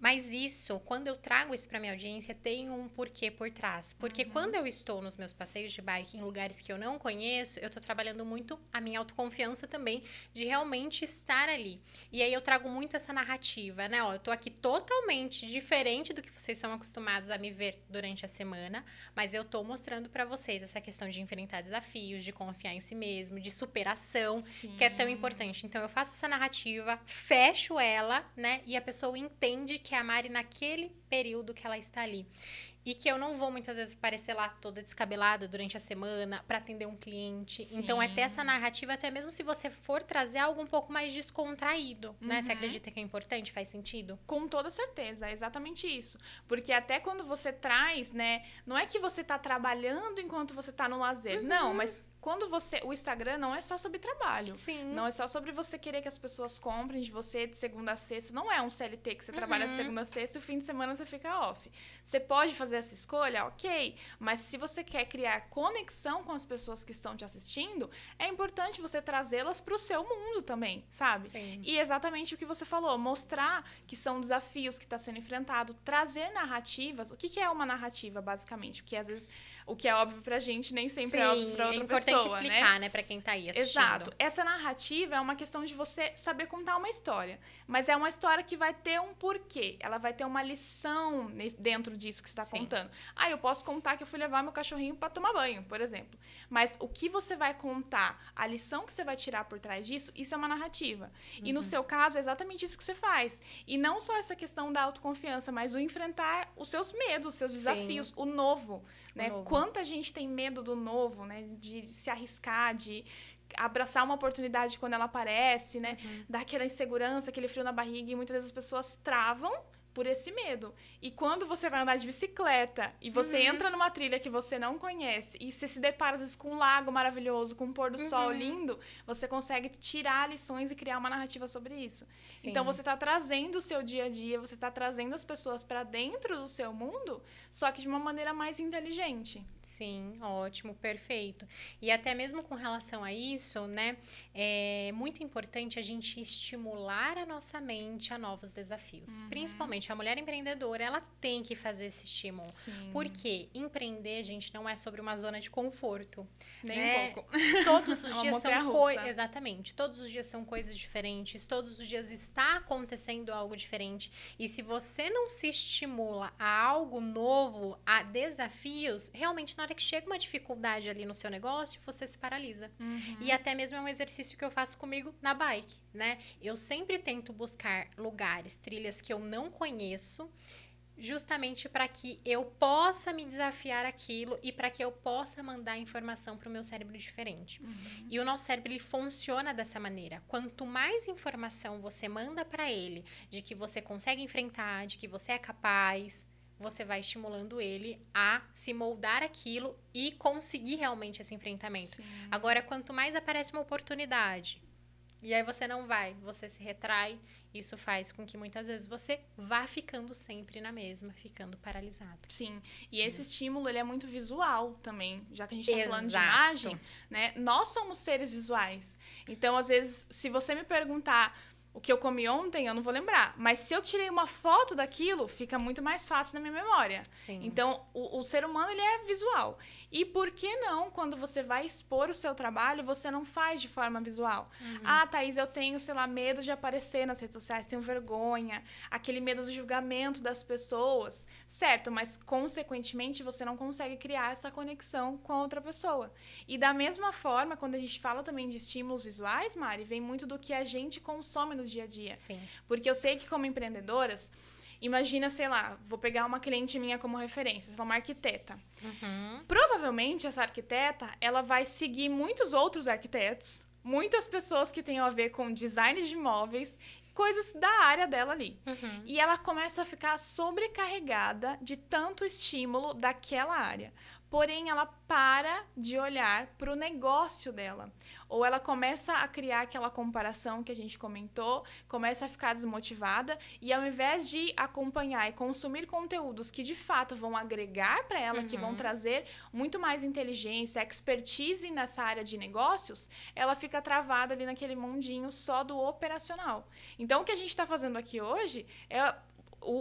Speaker 2: Mas isso, quando eu trago isso para minha audiência, tem um porquê por trás. Porque uhum. quando eu estou nos meus passeios de bike em lugares que eu não conheço, eu estou trabalhando muito a minha autoconfiança também de realmente estar ali. E aí eu trago muito essa narrativa, né? Ó, eu tô aqui totalmente diferente do que vocês são acostumados a me ver durante a semana, mas eu tô mostrando para vocês essa questão de enfrentar desafios, de confiar em si mesmo, de superação, Sim. que é tão importante. Então eu faço essa narrativa, fecho ela, né? E a pessoa entende que é a Mari naquele período que ela está ali e que eu não vou muitas vezes aparecer lá toda descabelada durante a semana para atender um cliente. Sim. Então, é ter essa narrativa, até mesmo se você for trazer algo um pouco mais descontraído, uhum. né? Você uhum. acredita que é importante? Faz sentido? Com toda certeza, é exatamente isso. Porque até quando você traz, né? Não é
Speaker 1: que você tá trabalhando enquanto você tá no lazer. Uhum. Não, mas quando você. O Instagram não é só sobre trabalho. Sim. Não é só sobre você querer que as pessoas comprem de você de segunda a sexta. Não é um CLT que você uhum. trabalha de uhum. segunda a sexta e o fim de semana você fica off. Você pode fazer fazer essa escolha, ok. Mas se você quer criar conexão com as pessoas que estão te assistindo, é importante você trazê-las para o seu mundo também, sabe? Sim. E exatamente o que você falou, mostrar que são desafios que está sendo enfrentado, trazer narrativas. O que, que é uma narrativa, basicamente? Porque às vezes o que é óbvio pra gente nem sempre é Sim, é óbvio pra outra pessoa, né? É importante pessoa, né? explicar, né? né, pra quem
Speaker 2: tá aí assistindo. Exato.
Speaker 1: Essa narrativa é uma questão de você saber contar uma história. Mas é uma história que vai ter um porquê. Ela vai ter uma lição dentro disso que você tá Sim. contando. Ah, eu posso contar que eu fui levar meu cachorrinho para tomar banho, por exemplo. Mas o que você vai contar, a lição que você vai tirar por trás disso, isso é uma narrativa. Uhum. E no uhum. seu caso, é exatamente isso que você faz. E não só essa questão da autoconfiança, mas o enfrentar os seus medos, os seus desafios, Sim. o novo, né? O novo quanta gente tem medo do novo, né? De se arriscar, de abraçar uma oportunidade quando ela aparece, né? Uhum. aquela insegurança, aquele frio na barriga e muitas vezes as pessoas travam por esse medo. E quando você vai andar de bicicleta e você uhum. entra numa trilha que você não conhece e você se depara às vezes com um lago maravilhoso, com um pôr do uhum. sol lindo, você consegue tirar lições e criar uma narrativa sobre isso. Sim. Então você está trazendo o seu dia a dia, você está trazendo as pessoas para dentro do seu mundo, só que de uma maneira mais
Speaker 2: inteligente. Sim, ótimo, perfeito. E até mesmo com relação a isso, né, é muito importante a gente estimular a nossa mente a novos desafios, uhum. principalmente gente, a mulher empreendedora, ela tem que fazer esse estímulo. Sim. Porque empreender, gente, não é sobre uma zona de conforto. Nem né? um pouco. Todos os é dias são coisas. Exatamente. Todos os dias são coisas diferentes. Todos os dias está acontecendo algo diferente. E se você não se estimula a algo novo, a desafios, realmente, na hora que chega uma dificuldade ali no seu negócio, você se paralisa. Uhum. E até mesmo é um exercício que eu faço comigo na bike, né? Eu sempre tento buscar lugares, trilhas que eu não conheço conheço, justamente para que eu possa me desafiar aquilo e para que eu possa mandar informação para o meu cérebro diferente. Uhum. E o nosso cérebro ele funciona dessa maneira. Quanto mais informação você manda para ele de que você consegue enfrentar, de que você é capaz, você vai estimulando ele a se moldar aquilo e conseguir realmente esse enfrentamento. Sim. Agora, quanto mais aparece uma oportunidade, e aí você não vai, você se retrai. Isso faz com que muitas vezes você vá ficando sempre na mesma, ficando paralisado. Sim. E esse estímulo ele
Speaker 1: é muito visual também, já que a gente está falando de imagem, né? Nós somos seres visuais. Então, às vezes, se você me perguntar o que eu comi ontem, eu não vou lembrar. Mas se eu tirei uma foto daquilo, fica muito mais fácil na minha memória. Sim. Então, o, o, ser humano, ele é visual. E por que não, quando você vai expor o seu trabalho, você não faz de forma visual? Uhum. Ah, Thaís, eu tenho, sei lá, medo de aparecer nas redes sociais, tenho vergonha. Aquele medo do julgamento das pessoas. Certo, mas, consequentemente, você não consegue criar essa conexão com a outra pessoa. E da mesma forma, quando a gente fala também de estímulos visuais, Mari, vem muito do que a gente consome no dia a dia. Sim. Porque eu sei que como empreendedoras, Imagina, sei lá, vou pegar uma cliente minha como referência, sei lá, uma arquiteta. Uhum. Provavelmente essa arquiteta, ela vai seguir muitos outros arquitetos, muitas pessoas que tenham a ver com design de imóveis, coisas da área dela ali. Uhum. E ela começa a ficar sobrecarregada de tanto estímulo daquela área porém ela para de olhar para o negócio dela. Ou ela começa a criar aquela comparação que a gente comentou, começa a ficar desmotivada e ao invés de acompanhar e consumir conteúdos que de fato vão agregar para ela, uhum. que vão uhum. trazer muito mais inteligência, expertise nessa área de negócios, ela fica travada ali naquele mundinho só do operacional. Então o que a gente está fazendo aqui hoje é o,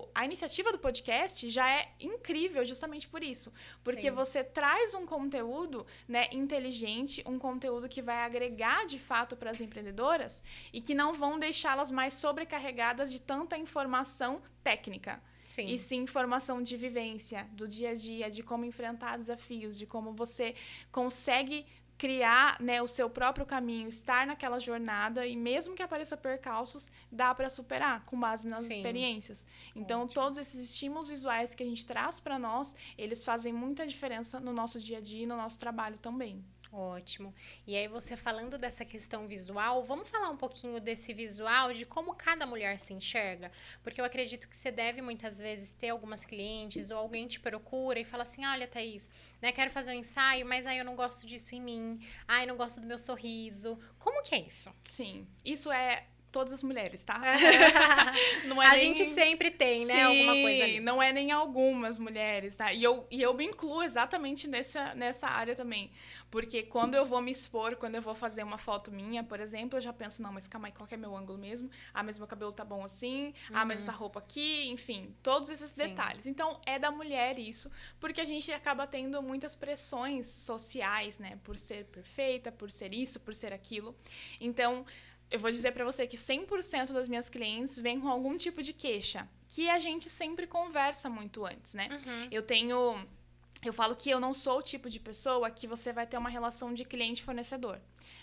Speaker 1: o, a iniciativa do podcast já é incrível justamente por isso. Porque Sim. você traz um conteúdo né, inteligente, um conteúdo que vai agregar de fato para as empreendedoras e que não vão deixá-las mais sobrecarregadas de tanta informação técnica. Sim. E sim informação de vivência, do dia a dia, de como enfrentar desafios, de como você consegue criar né, o seu próprio caminho, estar naquela jornada e mesmo que apareça percalços, dá para superar com base nas Sim. experiências. Então, Ótimo. todos esses estímulos visuais que a gente traz para nós, eles fazem
Speaker 2: muita diferença no nosso dia a dia e no nosso trabalho também. Ótimo. E aí você falando dessa questão visual, vamos falar um pouquinho desse visual, de como cada mulher se enxerga? Porque eu acredito que você deve muitas vezes ter algumas clientes ou alguém te procura e fala assim: "Olha, Thaís, né, quero fazer um ensaio, mas aí eu não gosto disso em mim. Ai, não gosto do meu sorriso". Como que é isso? Sim. Isso é todas as mulheres, tá? É.
Speaker 1: não é a nem... gente sempre tem, né? Sim, alguma coisa ali. Não é nem algumas mulheres, tá? E eu, e eu me incluo exatamente nessa, nessa área também. Porque quando eu vou me expor, quando eu vou fazer uma foto minha, por exemplo, eu já penso, não, mas calma aí, qual que é meu ângulo mesmo? Ah, mas meu cabelo tá bom assim, uhum. ah, mas uhum. essa roupa aqui, enfim, todos esses Sim. detalhes. Então, é da mulher isso, porque a gente acaba tendo muitas pressões sociais, né? Por ser perfeita, por ser isso, por ser aquilo. Então, eu vou dizer para você que 100% das minhas clientes vêm com algum tipo de queixa, que a gente sempre conversa muito antes, né? Uhum. Eu tenho eu falo que eu não sou o tipo de pessoa que você vai ter uma relação de cliente-fornecedor.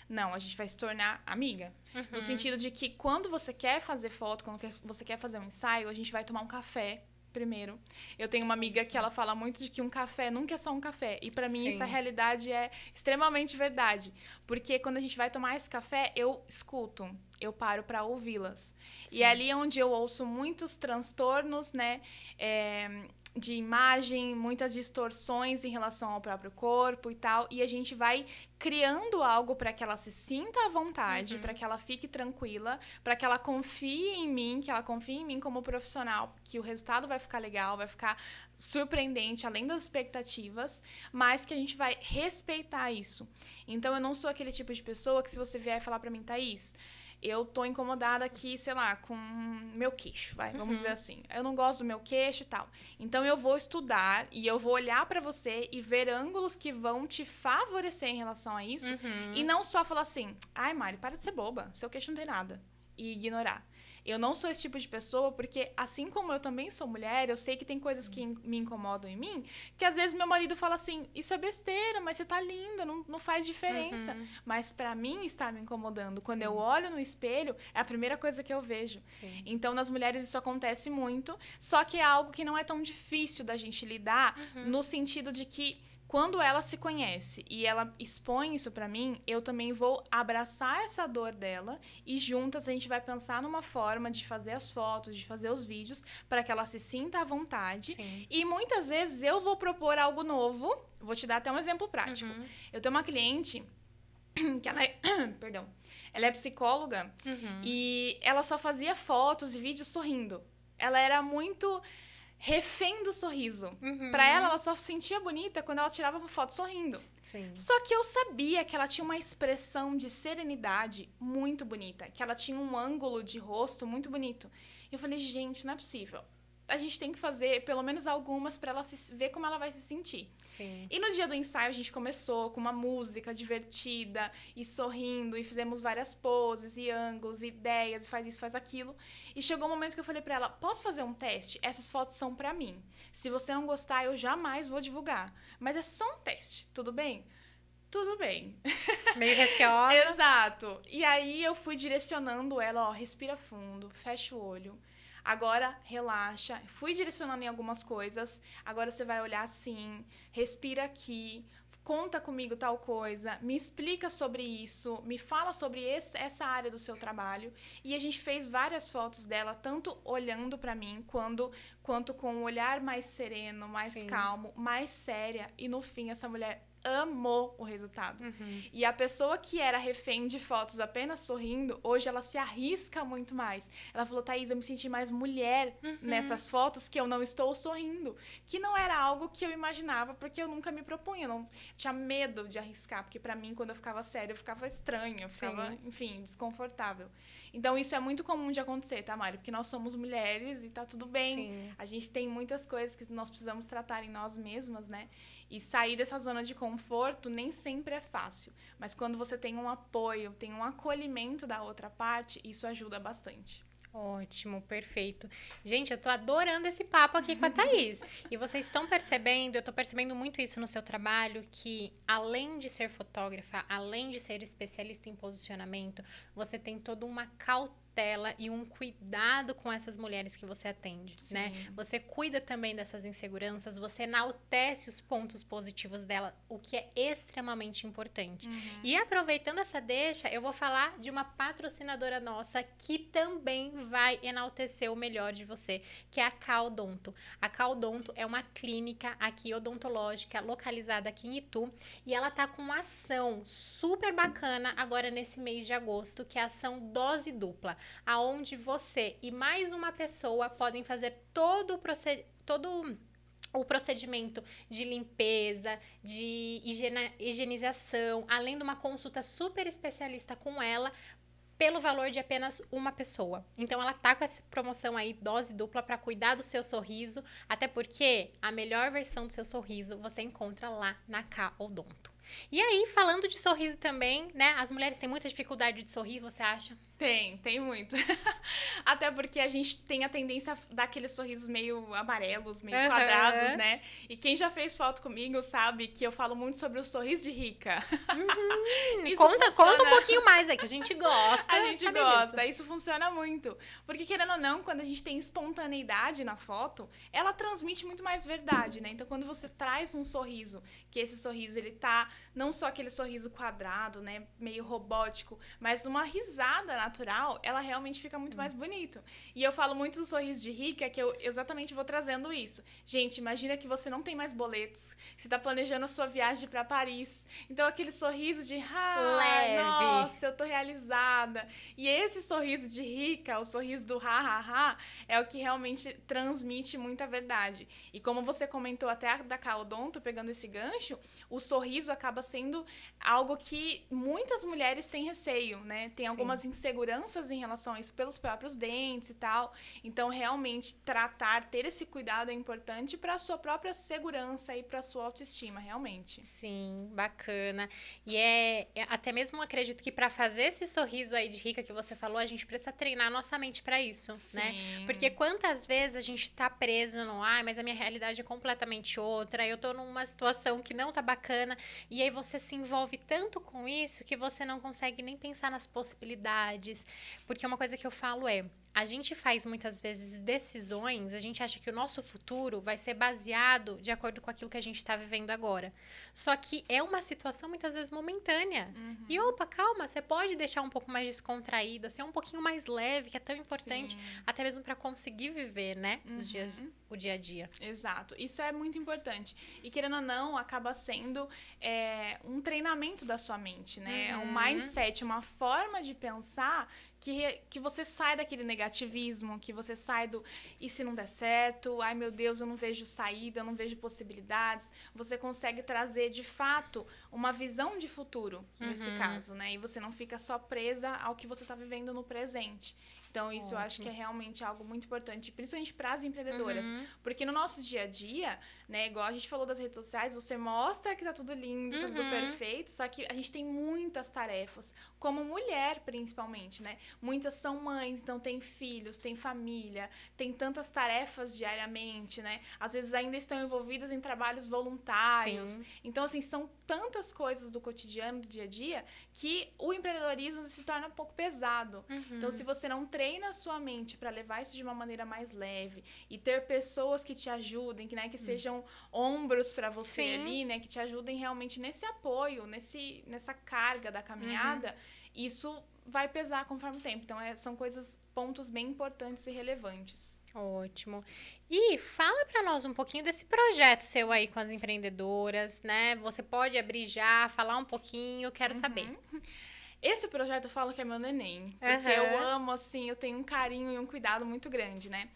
Speaker 1: Não, a gente vai se tornar amiga.
Speaker 2: Uhum. No sentido
Speaker 1: de que quando você quer fazer foto, quando você quer fazer um ensaio, a gente vai tomar um café primeiro. Eu tenho uma amiga Sim. que ela fala muito de que um café nunca é só um café. E para mim é Sim. essa realidade é extremamente verdade, porque quando a gente vai tomar esse café, eu escuto, eu paro para ouvi-las. E é ali é onde eu ouço muitos transtornos, né? É, de imagem, muitas distorções em relação ao próprio corpo e tal, e a gente vai criando algo para que ela se sinta à vontade, uhum. para que ela fique tranquila, para que ela confie em mim, que ela confie em mim como profissional, que o resultado vai ficar legal, vai ficar surpreendente além das expectativas, mas que a gente vai respeitar isso. Então eu não sou aquele tipo de pessoa que se você vier falar para mim, Thaís, eu tô incomodada aqui, sei lá, com meu queixo, vai, vamos uhum. dizer assim. Eu não gosto do meu queixo e tal. Então eu vou estudar e eu vou olhar para você e ver ângulos que vão te favorecer em relação a isso. Uhum. E não só falar assim, ai, Mari, para de ser boba, seu queixo não tem nada. E ignorar. Eu não sou esse tipo de pessoa porque, assim como eu também sou mulher, eu sei que tem coisas Sim. que me incomodam em mim, que às vezes meu marido fala assim: isso é besteira, mas você tá linda, não, não faz diferença. Uhum. Mas para mim está me incomodando. Quando Sim. eu olho no espelho, é a primeira coisa que eu vejo. Sim. Então, nas mulheres isso acontece muito, só que é algo que não é tão difícil da gente lidar, uhum. no sentido de que quando ela se conhece e ela expõe isso para mim, eu também vou abraçar essa dor dela e juntas a gente vai pensar numa forma de fazer as fotos, de fazer os vídeos para que ela se sinta à vontade. Sim. E muitas vezes eu vou propor algo novo. Vou te dar até um exemplo prático. Uhum. Eu tenho uma cliente que ela é, perdão, ela é psicóloga uhum. e ela só fazia fotos e vídeos sorrindo. Ela era muito refém do sorriso.
Speaker 2: Uhum. Para ela,
Speaker 1: ela só se sentia bonita quando ela tirava uma foto sorrindo. Sim. Só que eu sabia que ela tinha uma expressão de serenidade muito bonita, que ela tinha um ângulo de rosto muito bonito. Eu falei, gente, não é possível a gente tem que fazer pelo menos algumas para ela se, ver como ela vai se sentir. Sim. E no dia do ensaio a gente começou com uma música divertida e sorrindo e fizemos várias poses e ângulos, e ideias, e faz isso, faz aquilo. E chegou um momento que eu falei para ela: "Posso fazer um teste? Essas fotos são para mim. Se você não gostar, eu jamais vou divulgar, mas é só um teste, tudo bem?" tudo bem.
Speaker 2: Meio receosa.
Speaker 1: Exato. E aí eu fui direcionando ela, ó, respira fundo, fecha o olho. Agora relaxa, fui direcionando em algumas coisas. Agora você vai olhar assim, respira aqui, conta comigo tal coisa, me explica sobre isso, me fala sobre esse, essa área do seu trabalho. E a gente fez várias fotos dela, tanto olhando para mim, quando, quanto com um olhar mais sereno, mais Sim. calmo, mais séria. E no fim, essa mulher amou o resultado. Uhum. E a pessoa que era refém de fotos apenas sorrindo, hoje ela se arrisca muito mais. Ela falou, Thaís, eu me senti mais mulher uhum. nessas fotos que eu não estou sorrindo. Que não era algo que eu imaginava, porque eu nunca me propunha. Eu não tinha medo de arriscar, porque para mim, quando eu ficava séria, eu ficava estranha, eu ficava, Sim. enfim, desconfortável. Então, isso é muito comum de acontecer, tá, Mário? Porque nós somos mulheres e tá tudo bem. Sim. A gente tem muitas coisas que nós precisamos tratar em nós mesmas, né? E sair dessa zona de conforto nem sempre é fácil, mas quando você tem um apoio,
Speaker 2: tem um acolhimento da outra parte, isso ajuda bastante. Ótimo, perfeito. Gente, eu tô adorando esse papo aqui com a Thaís. E vocês estão percebendo, eu tô percebendo muito isso no seu trabalho, que além de ser fotógrafa, além de ser especialista em posicionamento, você tem toda uma cautela tela e um cuidado com essas mulheres que você atende, né? Sim. né? Você cuida também dessas inseguranças, você enaltece os pontos positivos dela, o que é extremamente importante. Uhum. E aproveitando essa deixa, eu vou falar de uma patrocinadora nossa que também vai enaltecer o melhor de você, que é a Caldonto. A Caldonto é uma clínica aqui odontológica localizada aqui em Itu e ela tá com uma ação super bacana agora nesse mês de agosto, que é a ação dose dupla aonde você e mais uma pessoa podem fazer todo o procedimento, todo o procedimento de limpeza, de higienização, além de uma consulta super especialista com ela, pelo valor de apenas uma pessoa. Então ela tá com essa promoção aí, dose dupla, para cuidar do seu sorriso, até porque a melhor versão do seu sorriso você encontra lá na K Odonto. E aí, falando de sorriso também, né? As mulheres têm muita dificuldade de sorrir, você acha? Tem, tem muito. Até porque a gente tem a
Speaker 1: tendência a dar aqueles sorrisos meio amarelos, meio uhum. quadrados, né? E quem já fez foto comigo sabe que eu falo muito sobre o sorriso de rica.
Speaker 2: Uhum. conta, funciona... conta um pouquinho mais
Speaker 1: aí, que a gente gosta. A gente gosta, disso. isso funciona muito. Porque, querendo ou não, quando a gente tem espontaneidade na foto, ela transmite muito mais verdade, né? Então, quando você traz um sorriso, que esse sorriso ele tá não só aquele sorriso quadrado, né, meio robótico, mas uma risada natural, ela realmente fica muito hum. mais bonito. E eu falo muito do sorriso de rica, é que eu exatamente vou trazendo isso. Gente, imagina que você não tem mais boletos, você está planejando a sua viagem para Paris. Então aquele sorriso de, ah, Leve. nossa, eu tô realizada. E esse sorriso de rica, é o sorriso do ha ha ha, é o que realmente transmite muita verdade. E como você comentou até da Caodonto, pegando esse gancho, o sorriso, a acaba sendo algo que muitas mulheres têm receio, né? Tem algumas Sim. inseguranças em relação a isso pelos próprios dentes e tal. Então, realmente tratar, ter esse cuidado é importante para a sua própria segurança e para a sua
Speaker 2: autoestima, realmente. Sim, bacana. E é, é até mesmo acredito que para fazer esse sorriso aí de rica que você falou, a gente precisa treinar nossa mente para isso, né? Sim. né? Porque quantas vezes a gente tá preso no, ai, ah, mas a minha realidade é completamente outra, eu tô numa situação que não tá bacana e aí você se envolve tanto com isso que você não consegue nem pensar nas possibilidades. Porque uma coisa que eu falo é: a gente faz muitas vezes decisões, a gente acha que o nosso futuro vai ser baseado de acordo com aquilo que a gente está vivendo agora. Só que é uma situação muitas vezes momentânea. Uhum. E opa, calma, você pode deixar um pouco mais descontraída, ser um pouquinho mais leve, que é tão importante, Sim. até mesmo para conseguir viver, né? Uhum. Os dias, o dia a dia. Exato. Isso é muito importante. E querendo ou
Speaker 1: não, acaba sendo é, um treinamento da sua mente, né? É uhum. Um mindset, uma forma de pensar que, que você sai daquele negativismo, que você sai do e se não der certo, ai meu Deus, eu não vejo saída, eu não vejo possibilidades. Você consegue trazer de fato uma visão de futuro uhum. nesse caso, né? E você não fica só presa ao que você está vivendo no presente. Então, isso Ótimo. eu acho que é realmente algo muito importante, principalmente para as empreendedoras. Uhum. Porque no nosso dia a dia, né, igual a gente falou das redes sociais, você mostra que tá tudo lindo, uhum. tá tudo uhum. perfeito, só que a gente tem muitas tarefas, como mulher principalmente, né? Muitas são mães, então tem filhos, tem família, tem tantas tarefas diariamente, né? Às vezes ainda estão envolvidas em trabalhos voluntários. Sim. Então, assim, são tantas coisas do cotidiano, do dia a dia, que o empreendedorismo se torna um pouco pesado. Uhum. Então, se você não treina treina a sua mente para levar isso de uma maneira mais leve e ter pessoas que te ajudem, que, né, que hum. sejam ombros para você Sim. ali, né, que te ajudem realmente nesse apoio, nesse, nessa carga da caminhada, uhum.
Speaker 2: isso vai pesar conforme o tempo. Então, é, são coisas, pontos bem importantes e relevantes. Ótimo. E fala para nós um pouquinho desse projeto seu aí com as empreendedoras, né? Você pode abrir já, falar um pouquinho, quero uhum. saber. Esse projeto eu falo que é meu neném, porque uhum. eu amo,
Speaker 1: assim, eu tenho um carinho e um cuidado muito grande, né?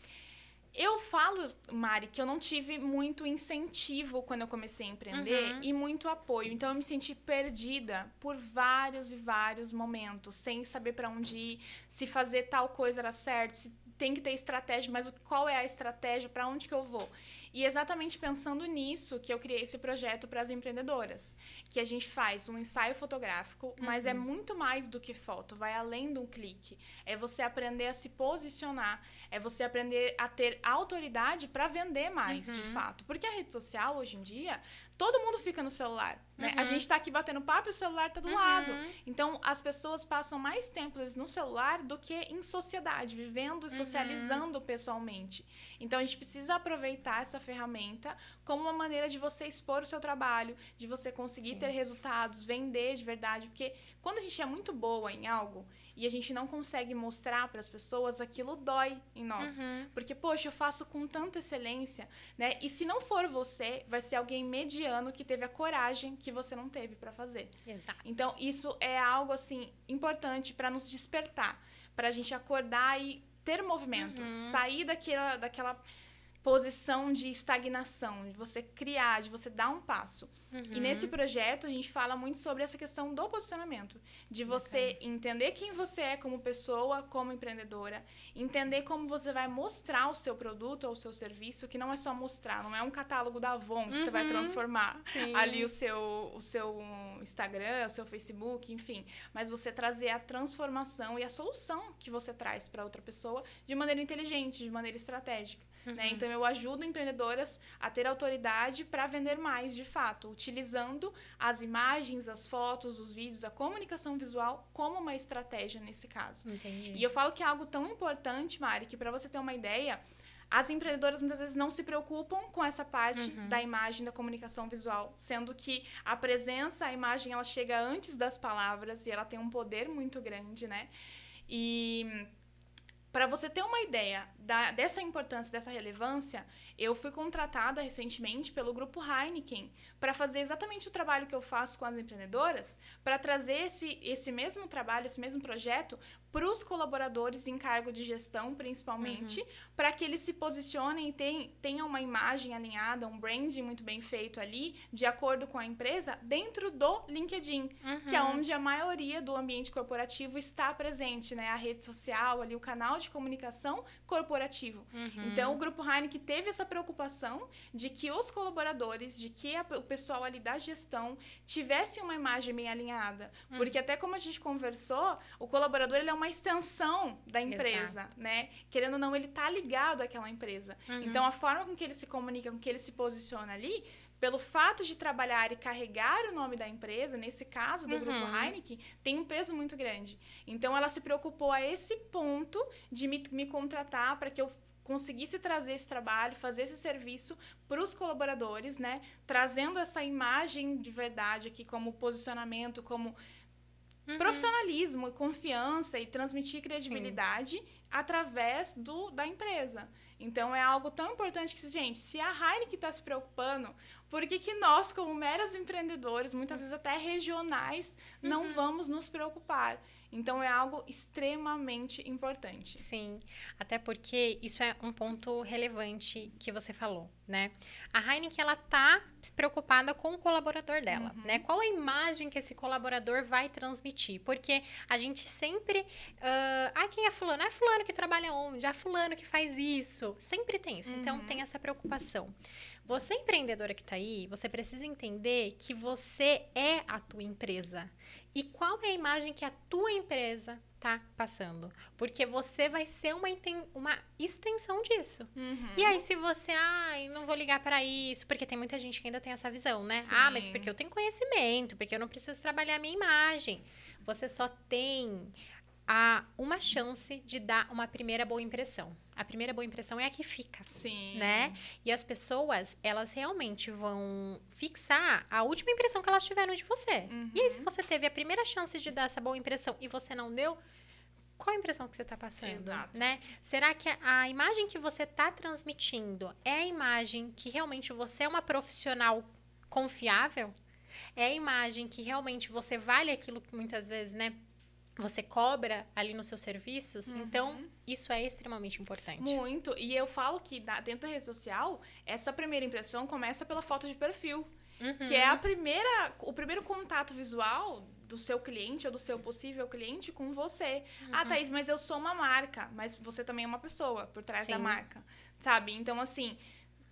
Speaker 1: Eu falo, Mari, que eu não tive muito incentivo quando eu comecei a empreender uhum. e muito apoio. Então eu me senti perdida por vários e vários momentos, sem saber para onde ir, se fazer tal coisa era certo, se tem que ter estratégia, mas qual é a estratégia, para onde que eu vou? E exatamente pensando nisso que eu criei esse projeto para as empreendedoras, que a gente faz um ensaio fotográfico, uhum. mas é uhum. muito mais do que foto, vai além de um clique. É você aprender a se posicionar, é você aprender a ter autoridade para vender mais, uhum. de fato. Porque a rede social hoje em dia todo mundo fica no celular. Né? Uhum. A gente está aqui batendo papo e o celular está do uhum. lado. Então, as pessoas passam mais tempo no celular do que em sociedade, vivendo e uhum. socializando uhum. pessoalmente. Então, a gente precisa aproveitar essa ferramenta como uma maneira de você expor o seu trabalho, de você conseguir Sim. ter resultados, vender de verdade. Porque quando a gente é muito boa em algo e a gente não consegue mostrar para as pessoas, aquilo dói em nós. Uhum. Porque, poxa, eu faço com tanta excelência, né? E se não for você, vai ser alguém mediano que teve a coragem que você não teve para fazer. Exato. Então, isso é algo, assim, importante para nos despertar, para a gente acordar e ter movimento, uhum. sair daquela. daquela posição de estagnação, de você criar, de você dar um passo. Uhum. E nesse uhum. projeto a gente fala muito sobre essa questão do posicionamento, de você entender quem você é como pessoa, como empreendedora, entender como você vai mostrar o seu produto ou o seu serviço, que não é só mostrar, não é um catálogo da Avon que uhum. você vai uhum. transformar Sim. ali o seu, o seu Instagram, o seu Facebook, enfim, mas você trazer a transformação e a solução que você traz para outra pessoa de maneira inteligente, de maneira estratégica. Né? Uhum. Né? Então, eu ajudo empreendedoras a ter autoridade para vender mais, de fato, utilizando as imagens, as fotos, os vídeos, a comunicação visual como uma estratégia nesse caso. Entendi. E eu falo que é algo tão importante, Mari, que para você ter uma ideia, as empreendedoras muitas vezes não se preocupam com essa parte uhum. da imagem, da comunicação visual, sendo que a presença, a imagem, ela chega antes das palavras e ela tem um poder muito grande, né? E para você ter uma ideia da, dessa importância, dessa relevância, eu fui contratada recentemente pelo grupo Heineken para fazer exatamente o trabalho que eu faço com as empreendedoras, para trazer esse, esse mesmo trabalho, esse mesmo projeto para os colaboradores em cargo de gestão, principalmente, uhum. para que eles se posicionem e tenham uma imagem alinhada, um branding muito bem feito ali, de acordo com a empresa, dentro do LinkedIn, uhum. que é uhum. onde a maioria do ambiente corporativo está presente, né? A rede social, ali o canal de comunicação corporativo. Uhum. Então, o Grupo Heineken teve essa preocupação de que os colaboradores, de que a, o pessoal ali da gestão tivesse uma imagem bem alinhada. Hum. Porque até como a gente conversou, o colaborador ele é um uma extensão da empresa, Exato. né? Querendo ou não, ele tá ligado àquela empresa. Uhum. Então, a forma com que ele se comunica, com que ele se posiciona ali, pelo fato de trabalhar e carregar o nome da empresa, nesse caso do uhum. grupo Heineken, tem um peso muito grande. Então, ela se preocupou a esse ponto de me, me contratar para que eu conseguisse trazer esse trabalho, fazer esse serviço para os colaboradores, né? Trazendo essa imagem de verdade aqui como posicionamento, como uhum. profissionalismo, confiança e transmitir credibilidade Sim. através do, da empresa. Então é algo tão importante que, gente, se a Heineken está se preocupando, por que, que nós, como meros empreendedores, muitas hum. vezes até regionais, não uhum. vamos nos preocupar?
Speaker 2: Então é algo extremamente importante. Sim, até porque isso é um ponto relevante que você falou, né? A Heineken ela tá preocupada com o colaborador dela, uhum. né? Qual a imagem que esse colaborador vai transmitir? Porque a gente sempre, uh, ah, quem é fulano? Ah, é fulano que trabalha onde? Ah, fulano que faz isso. Sempre tem isso. Então, uhum. Então tem essa preocupação. Você é empreendedora que está aí, você precisa entender que você é a tua empresa. E qual é a imagem que a tua empresa tá passando? Porque você vai ser uma, uma extensão disso.
Speaker 1: Uhum. E aí,
Speaker 2: se você, ai, não vou ligar para isso, porque tem muita gente que ainda tem essa visão, né? Sim. Ah, mas porque eu tenho conhecimento, porque eu não preciso trabalhar a minha imagem. Você só tem há uma chance de dar uma primeira boa impressão. A primeira boa impressão é a que fica. Sim. Né? E as pessoas, elas realmente vão fixar a última impressão que elas tiveram de você. Uhum. E aí, se uhum. você teve a primeira chance de dar essa boa impressão e você não deu, qual a impressão que você está passando, Exato. né? Será que a imagem que você está transmitindo é a imagem que realmente você é uma profissional confiável? É a imagem que realmente você vale aquilo que muitas vezes, né? você cobra ali nos seus serviços, uhum. então isso é extremamente importante. Muito. E eu falo que dentro da rede social, essa primeira impressão começa pela foto de perfil, uhum.
Speaker 1: que é a primeira, o primeiro contato visual do seu cliente ou do seu possível cliente com você. Ah, uhum. Ah, Thaís, mas eu sou uma marca, mas você também é uma pessoa por trás Sim. da marca, sabe? Então, assim,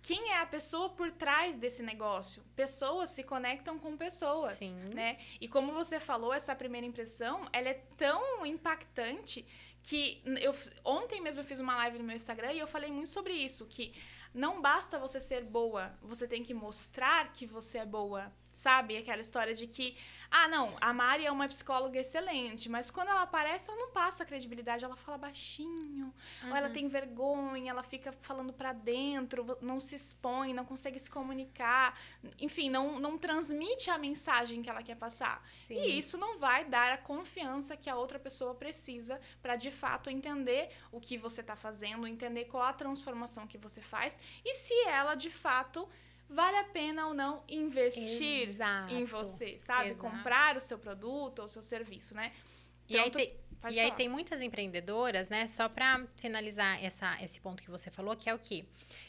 Speaker 1: quem é a pessoa por trás desse negócio. Pessoas se conectam com pessoas, Sim. né? E como você falou, essa primeira impressão, ela é tão impactante que eu ontem mesmo eu fiz uma live no meu Instagram e eu falei muito sobre isso, que não basta você ser boa, você tem que mostrar que você é boa, sabe? Aquela história de que ah, não, a Mari é uma psicóloga excelente, mas quando ela aparece, ela não passa credibilidade, ela fala baixinho, uhum. ou ela uhum. tem vergonha, ela fica falando para dentro, não se expõe, não consegue se comunicar, enfim, não, não transmite a mensagem que ela quer passar. Sim. E isso não vai dar a confiança que a outra pessoa precisa para de fato entender o que você está fazendo, entender qual a transformação que você faz e se ela de fato vale a pena ou não investir Exato. em você, sabe? Exato. Comprar o seu produto ou o seu serviço, né? Então, e aí, tu... tem,
Speaker 2: e aí tem muitas empreendedoras, né? Só para finalizar essa, esse ponto que você falou, que é o que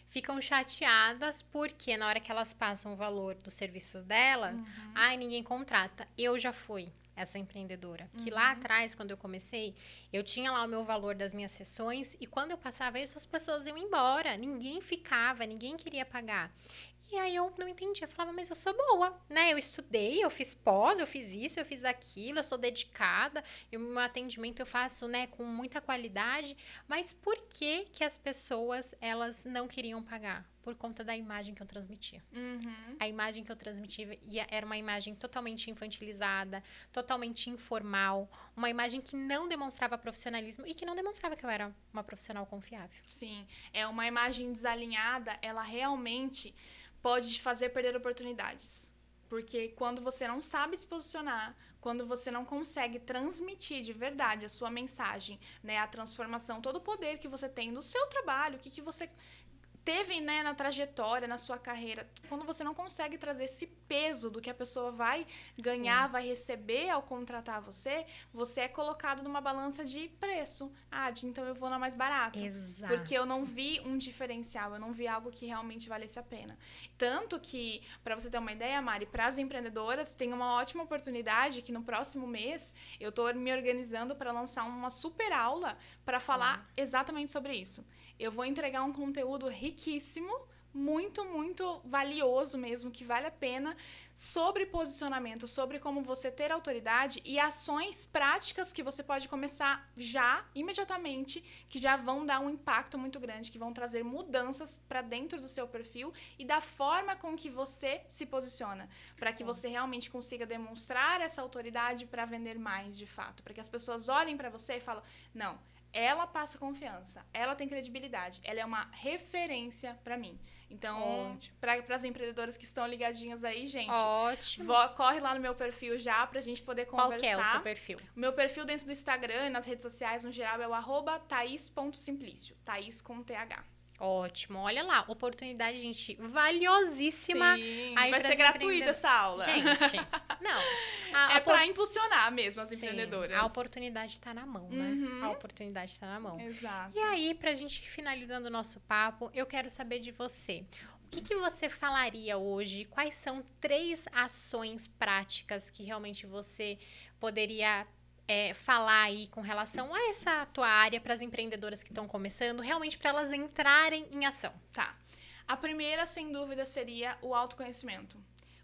Speaker 2: ficam chateadas porque na hora que elas passam o valor dos serviços dela, uhum. ai, ninguém contrata. Eu já fui essa empreendedora. Que lá uhum. atrás, quando eu comecei, eu tinha lá o meu valor das minhas sessões e quando eu passava isso, as pessoas iam embora. Ninguém ficava, ninguém queria pagar. E aí eu não entendia, eu falava, mas eu sou boa, né? Eu estudei, eu fiz pós, eu fiz isso, eu fiz aquilo, eu sou dedicada, o meu atendimento eu faço, né, com muita qualidade, mas por que que as pessoas, elas não queriam pagar? Por conta da imagem que eu transmitia. Uhum. A imagem que eu transmitia era uma imagem totalmente infantilizada, totalmente informal, uma imagem que não demonstrava profissionalismo e que não demonstrava que eu era uma profissional confiável. Sim, é
Speaker 1: uma imagem desalinhada, ela realmente pode te fazer perder oportunidades. Porque quando você não sabe se posicionar, quando você não consegue transmitir de verdade a sua mensagem, né, a transformação, todo o poder que você tem no seu trabalho, o que, que você teve né, na trajetória, na sua carreira, quando você não consegue trazer esse peso do que a pessoa vai ganhar, Sim. vai receber ao contratar você, você é colocado numa balança de preço. Ah, de, então eu vou na mais barata. Porque eu não vi um diferencial, eu não vi algo que realmente valesse a pena. Tanto que, para você ter uma ideia, Mari, para as empreendedoras, tem uma ótima oportunidade que no próximo mês eu estou me organizando para lançar uma super aula para falar ah. exatamente sobre isso. Eu vou entregar um conteúdo riquíssimo, muito, muito valioso mesmo, que vale a pena, sobre posicionamento, sobre como você ter autoridade e ações práticas que você pode começar já, imediatamente, que já vão dar um impacto muito grande, que vão trazer mudanças para dentro do seu perfil e da forma com que você se posiciona, para que você realmente consiga demonstrar essa autoridade para vender mais de fato, para que as pessoas olhem para você e falem: não, ela passa confiança, ela tem credibilidade, ela é uma referência para mim. Então, para as empreendedoras que estão ligadinhas aí, gente, Ótimo. Vou, corre lá no meu perfil já pra gente poder conversar. Qual é o seu perfil? O meu perfil dentro do Instagram e nas redes sociais no geral é o arroba thaís.simplício, thaís com TH.
Speaker 2: Ótimo, olha lá, oportunidade, gente, valiosíssima. Sim, aí vai ser gratuita essa aula. Gente, não. A, é para impulsionar mesmo as Sim, empreendedoras. A oportunidade está na mão, né? Uhum. A oportunidade está na mão. Exato. E aí, para a gente finalizando o nosso papo, eu quero saber de você. O que, que você falaria hoje? Quais são três ações práticas que realmente você poderia é, falar aí com relação a essa tua área para as empreendedoras que estão começando, realmente para elas entrarem em ação? Tá. A primeira, sem dúvida, seria o autoconhecimento.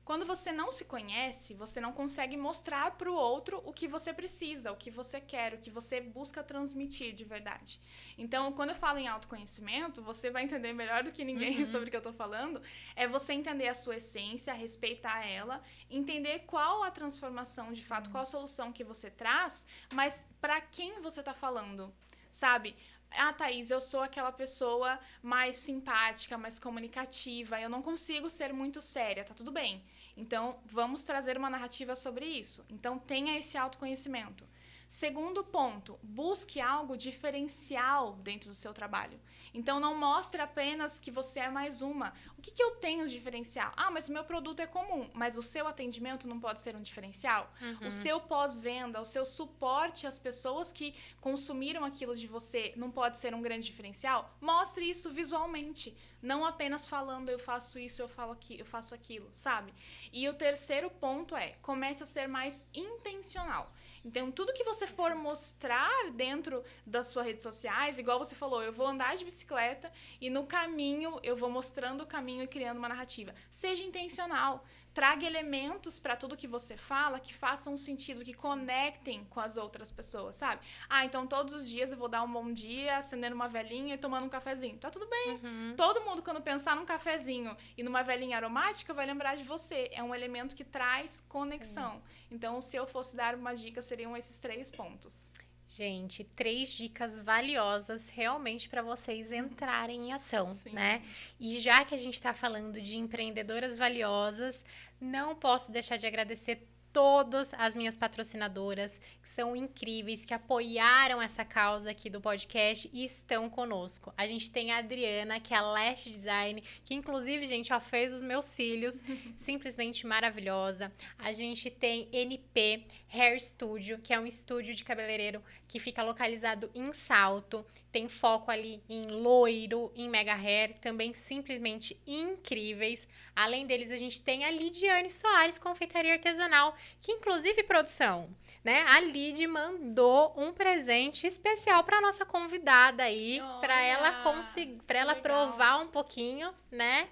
Speaker 2: Quando
Speaker 1: você não se conhece, você não consegue mostrar para o outro o que você precisa, o que você quer, o que você busca transmitir de verdade. Então, quando eu falo em autoconhecimento, você vai entender melhor do que ninguém uhum. sobre o que eu estou falando. É você entender a sua essência, respeitar ela, entender qual a transformação de fato, uhum. qual a solução que você traz, mas para quem você está falando sabe? ah, Thaís, eu sou aquela pessoa mais simpática, mais comunicativa, eu não consigo ser muito séria, tá tudo bem. Então, vamos trazer uma narrativa sobre isso. Então, tenha esse autoconhecimento. Segundo ponto, busque algo diferencial dentro do seu trabalho. Então não mostre apenas que você é mais uma. O que, que eu tenho de diferencial? Ah, mas o meu produto é comum, mas o seu atendimento não pode ser um diferencial? Uhum. O seu pós-venda, o seu suporte às pessoas que consumiram aquilo de você não pode ser um grande diferencial? Mostre isso visualmente. Não apenas falando eu faço isso, eu falo aqui, eu faço aquilo, sabe? E o terceiro ponto é, comece a ser mais intencional. Então, tudo que você for mostrar dentro das suas redes sociais, igual você falou, eu vou andar de bicicleta e no caminho eu vou mostrando o caminho e criando uma narrativa. Seja intencional traga elementos para tudo que você fala que façam sentido, que conectem com as outras pessoas, sabe? Ah, então todos os dias eu vou dar um bom dia, acendendo uma velhinha e tomando um cafezinho. Tá tudo bem. Uhum. Todo mundo, quando pensar num cafezinho e numa velhinha aromática, vai lembrar de você. É um elemento que traz conexão. Sim. Então, se eu fosse dar uma dica, seriam esses três pontos.
Speaker 2: Gente, três dicas valiosas realmente para vocês entrarem em ação, Sim. né? E já que a gente está falando de empreendedoras valiosas, não posso deixar de agradecer todas as minhas patrocinadoras, que são incríveis, que apoiaram essa causa aqui do podcast e estão conosco. A gente tem a Adriana, que é a Lash Design, que inclusive, gente, ó, fez os meus cílios, simplesmente maravilhosa. A gente tem NP Hair Studio, que é um estúdio de cabeleireiro que fica localizado em Salto, tem foco ali em loiro, em mega hair, também simplesmente incríveis. Além deles, a gente tem a Lidiane Soares Confeitaria Artesanal, que inclusive produção, né? A Lid mandou um presente especial para nossa convidada aí, para ela conseguir, para ela legal. provar um pouquinho, né?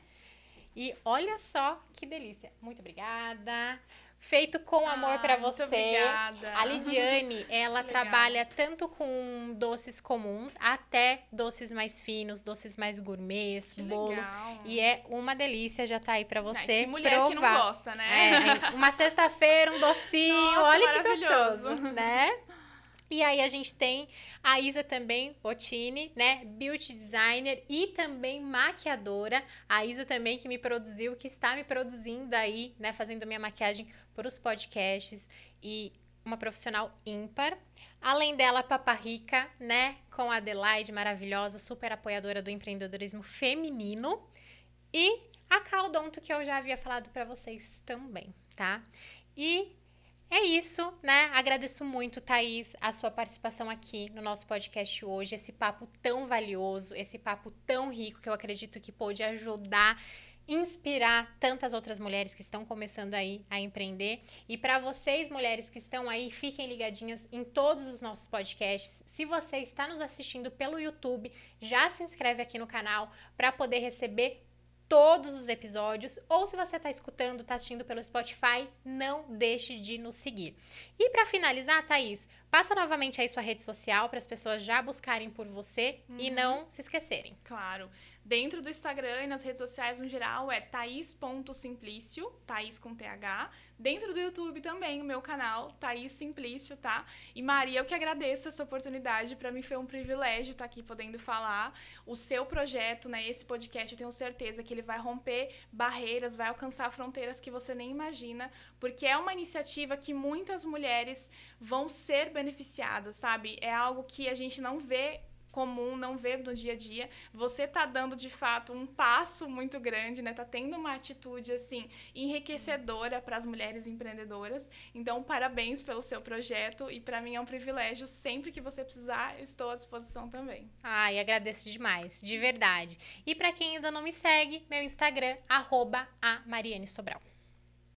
Speaker 2: E olha só que delícia. Muito obrigada feito com amor ah, para você. Obrigada. A Lidiane, ela trabalha tanto com doces comuns até doces mais finos, doces mais gourmets, que bolos. Legal. E é uma delícia, já tá aí para você. que mulher provar. que não gosta, né? É, uma sexta-feira, um docinho, Nossa, olha que gostoso, né? E aí a gente tem a Isa também, Bottini, né, beauty designer e também maquiadora. A Isa também que me produziu, que está me produzindo aí, né, fazendo minha maquiagem para os podcasts e uma profissional ímpar. Além dela, Papa Rica, né, com a Adelaide maravilhosa, super apoiadora do empreendedorismo feminino. E a Caldonto, que eu já havia falado para vocês também, tá? E é isso, né? Agradeço muito, Thaís, a sua participação aqui no nosso podcast hoje, esse papo tão valioso, esse papo tão rico que eu acredito que pôde ajudar inspirar tantas outras mulheres que estão começando aí a empreender. E para vocês, mulheres que estão aí, fiquem ligadinhas em todos os nossos podcasts. Se você está nos assistindo pelo YouTube, já se inscreve aqui no canal para poder receber todos os episódios, ou se você está escutando, está assistindo pelo Spotify, não deixe de nos seguir. E para finalizar, Thaís, passa novamente aí sua rede social para as pessoas já buscarem por você uhum. e não se esquecerem. Claro.
Speaker 1: Dentro do Instagram e nas redes sociais no geral é thaís.simplício, Thaís com TH. Dentro do YouTube também, o meu canal, Thaís Simplício, tá? E Maria, eu que agradeço essa oportunidade. Para mim foi um privilégio estar tá aqui podendo falar. O seu projeto, né? Esse podcast, eu tenho certeza que ele vai romper barreiras, vai alcançar fronteiras que você nem imagina, porque é uma iniciativa que muitas mulheres vão ser beneficiadas, sabe? É algo que a gente não vê comum, não vê no dia a dia, você tá dando de fato um passo muito grande, né? Tá tendo uma atitude assim enriquecedora para as mulheres empreendedoras. Então, parabéns pelo seu projeto e para mim é um privilégio, sempre que você precisar, estou à disposição também.
Speaker 2: Ai, agradeço demais, de verdade. E para quem ainda não me segue, meu Instagram arroba a Mariane Sobral.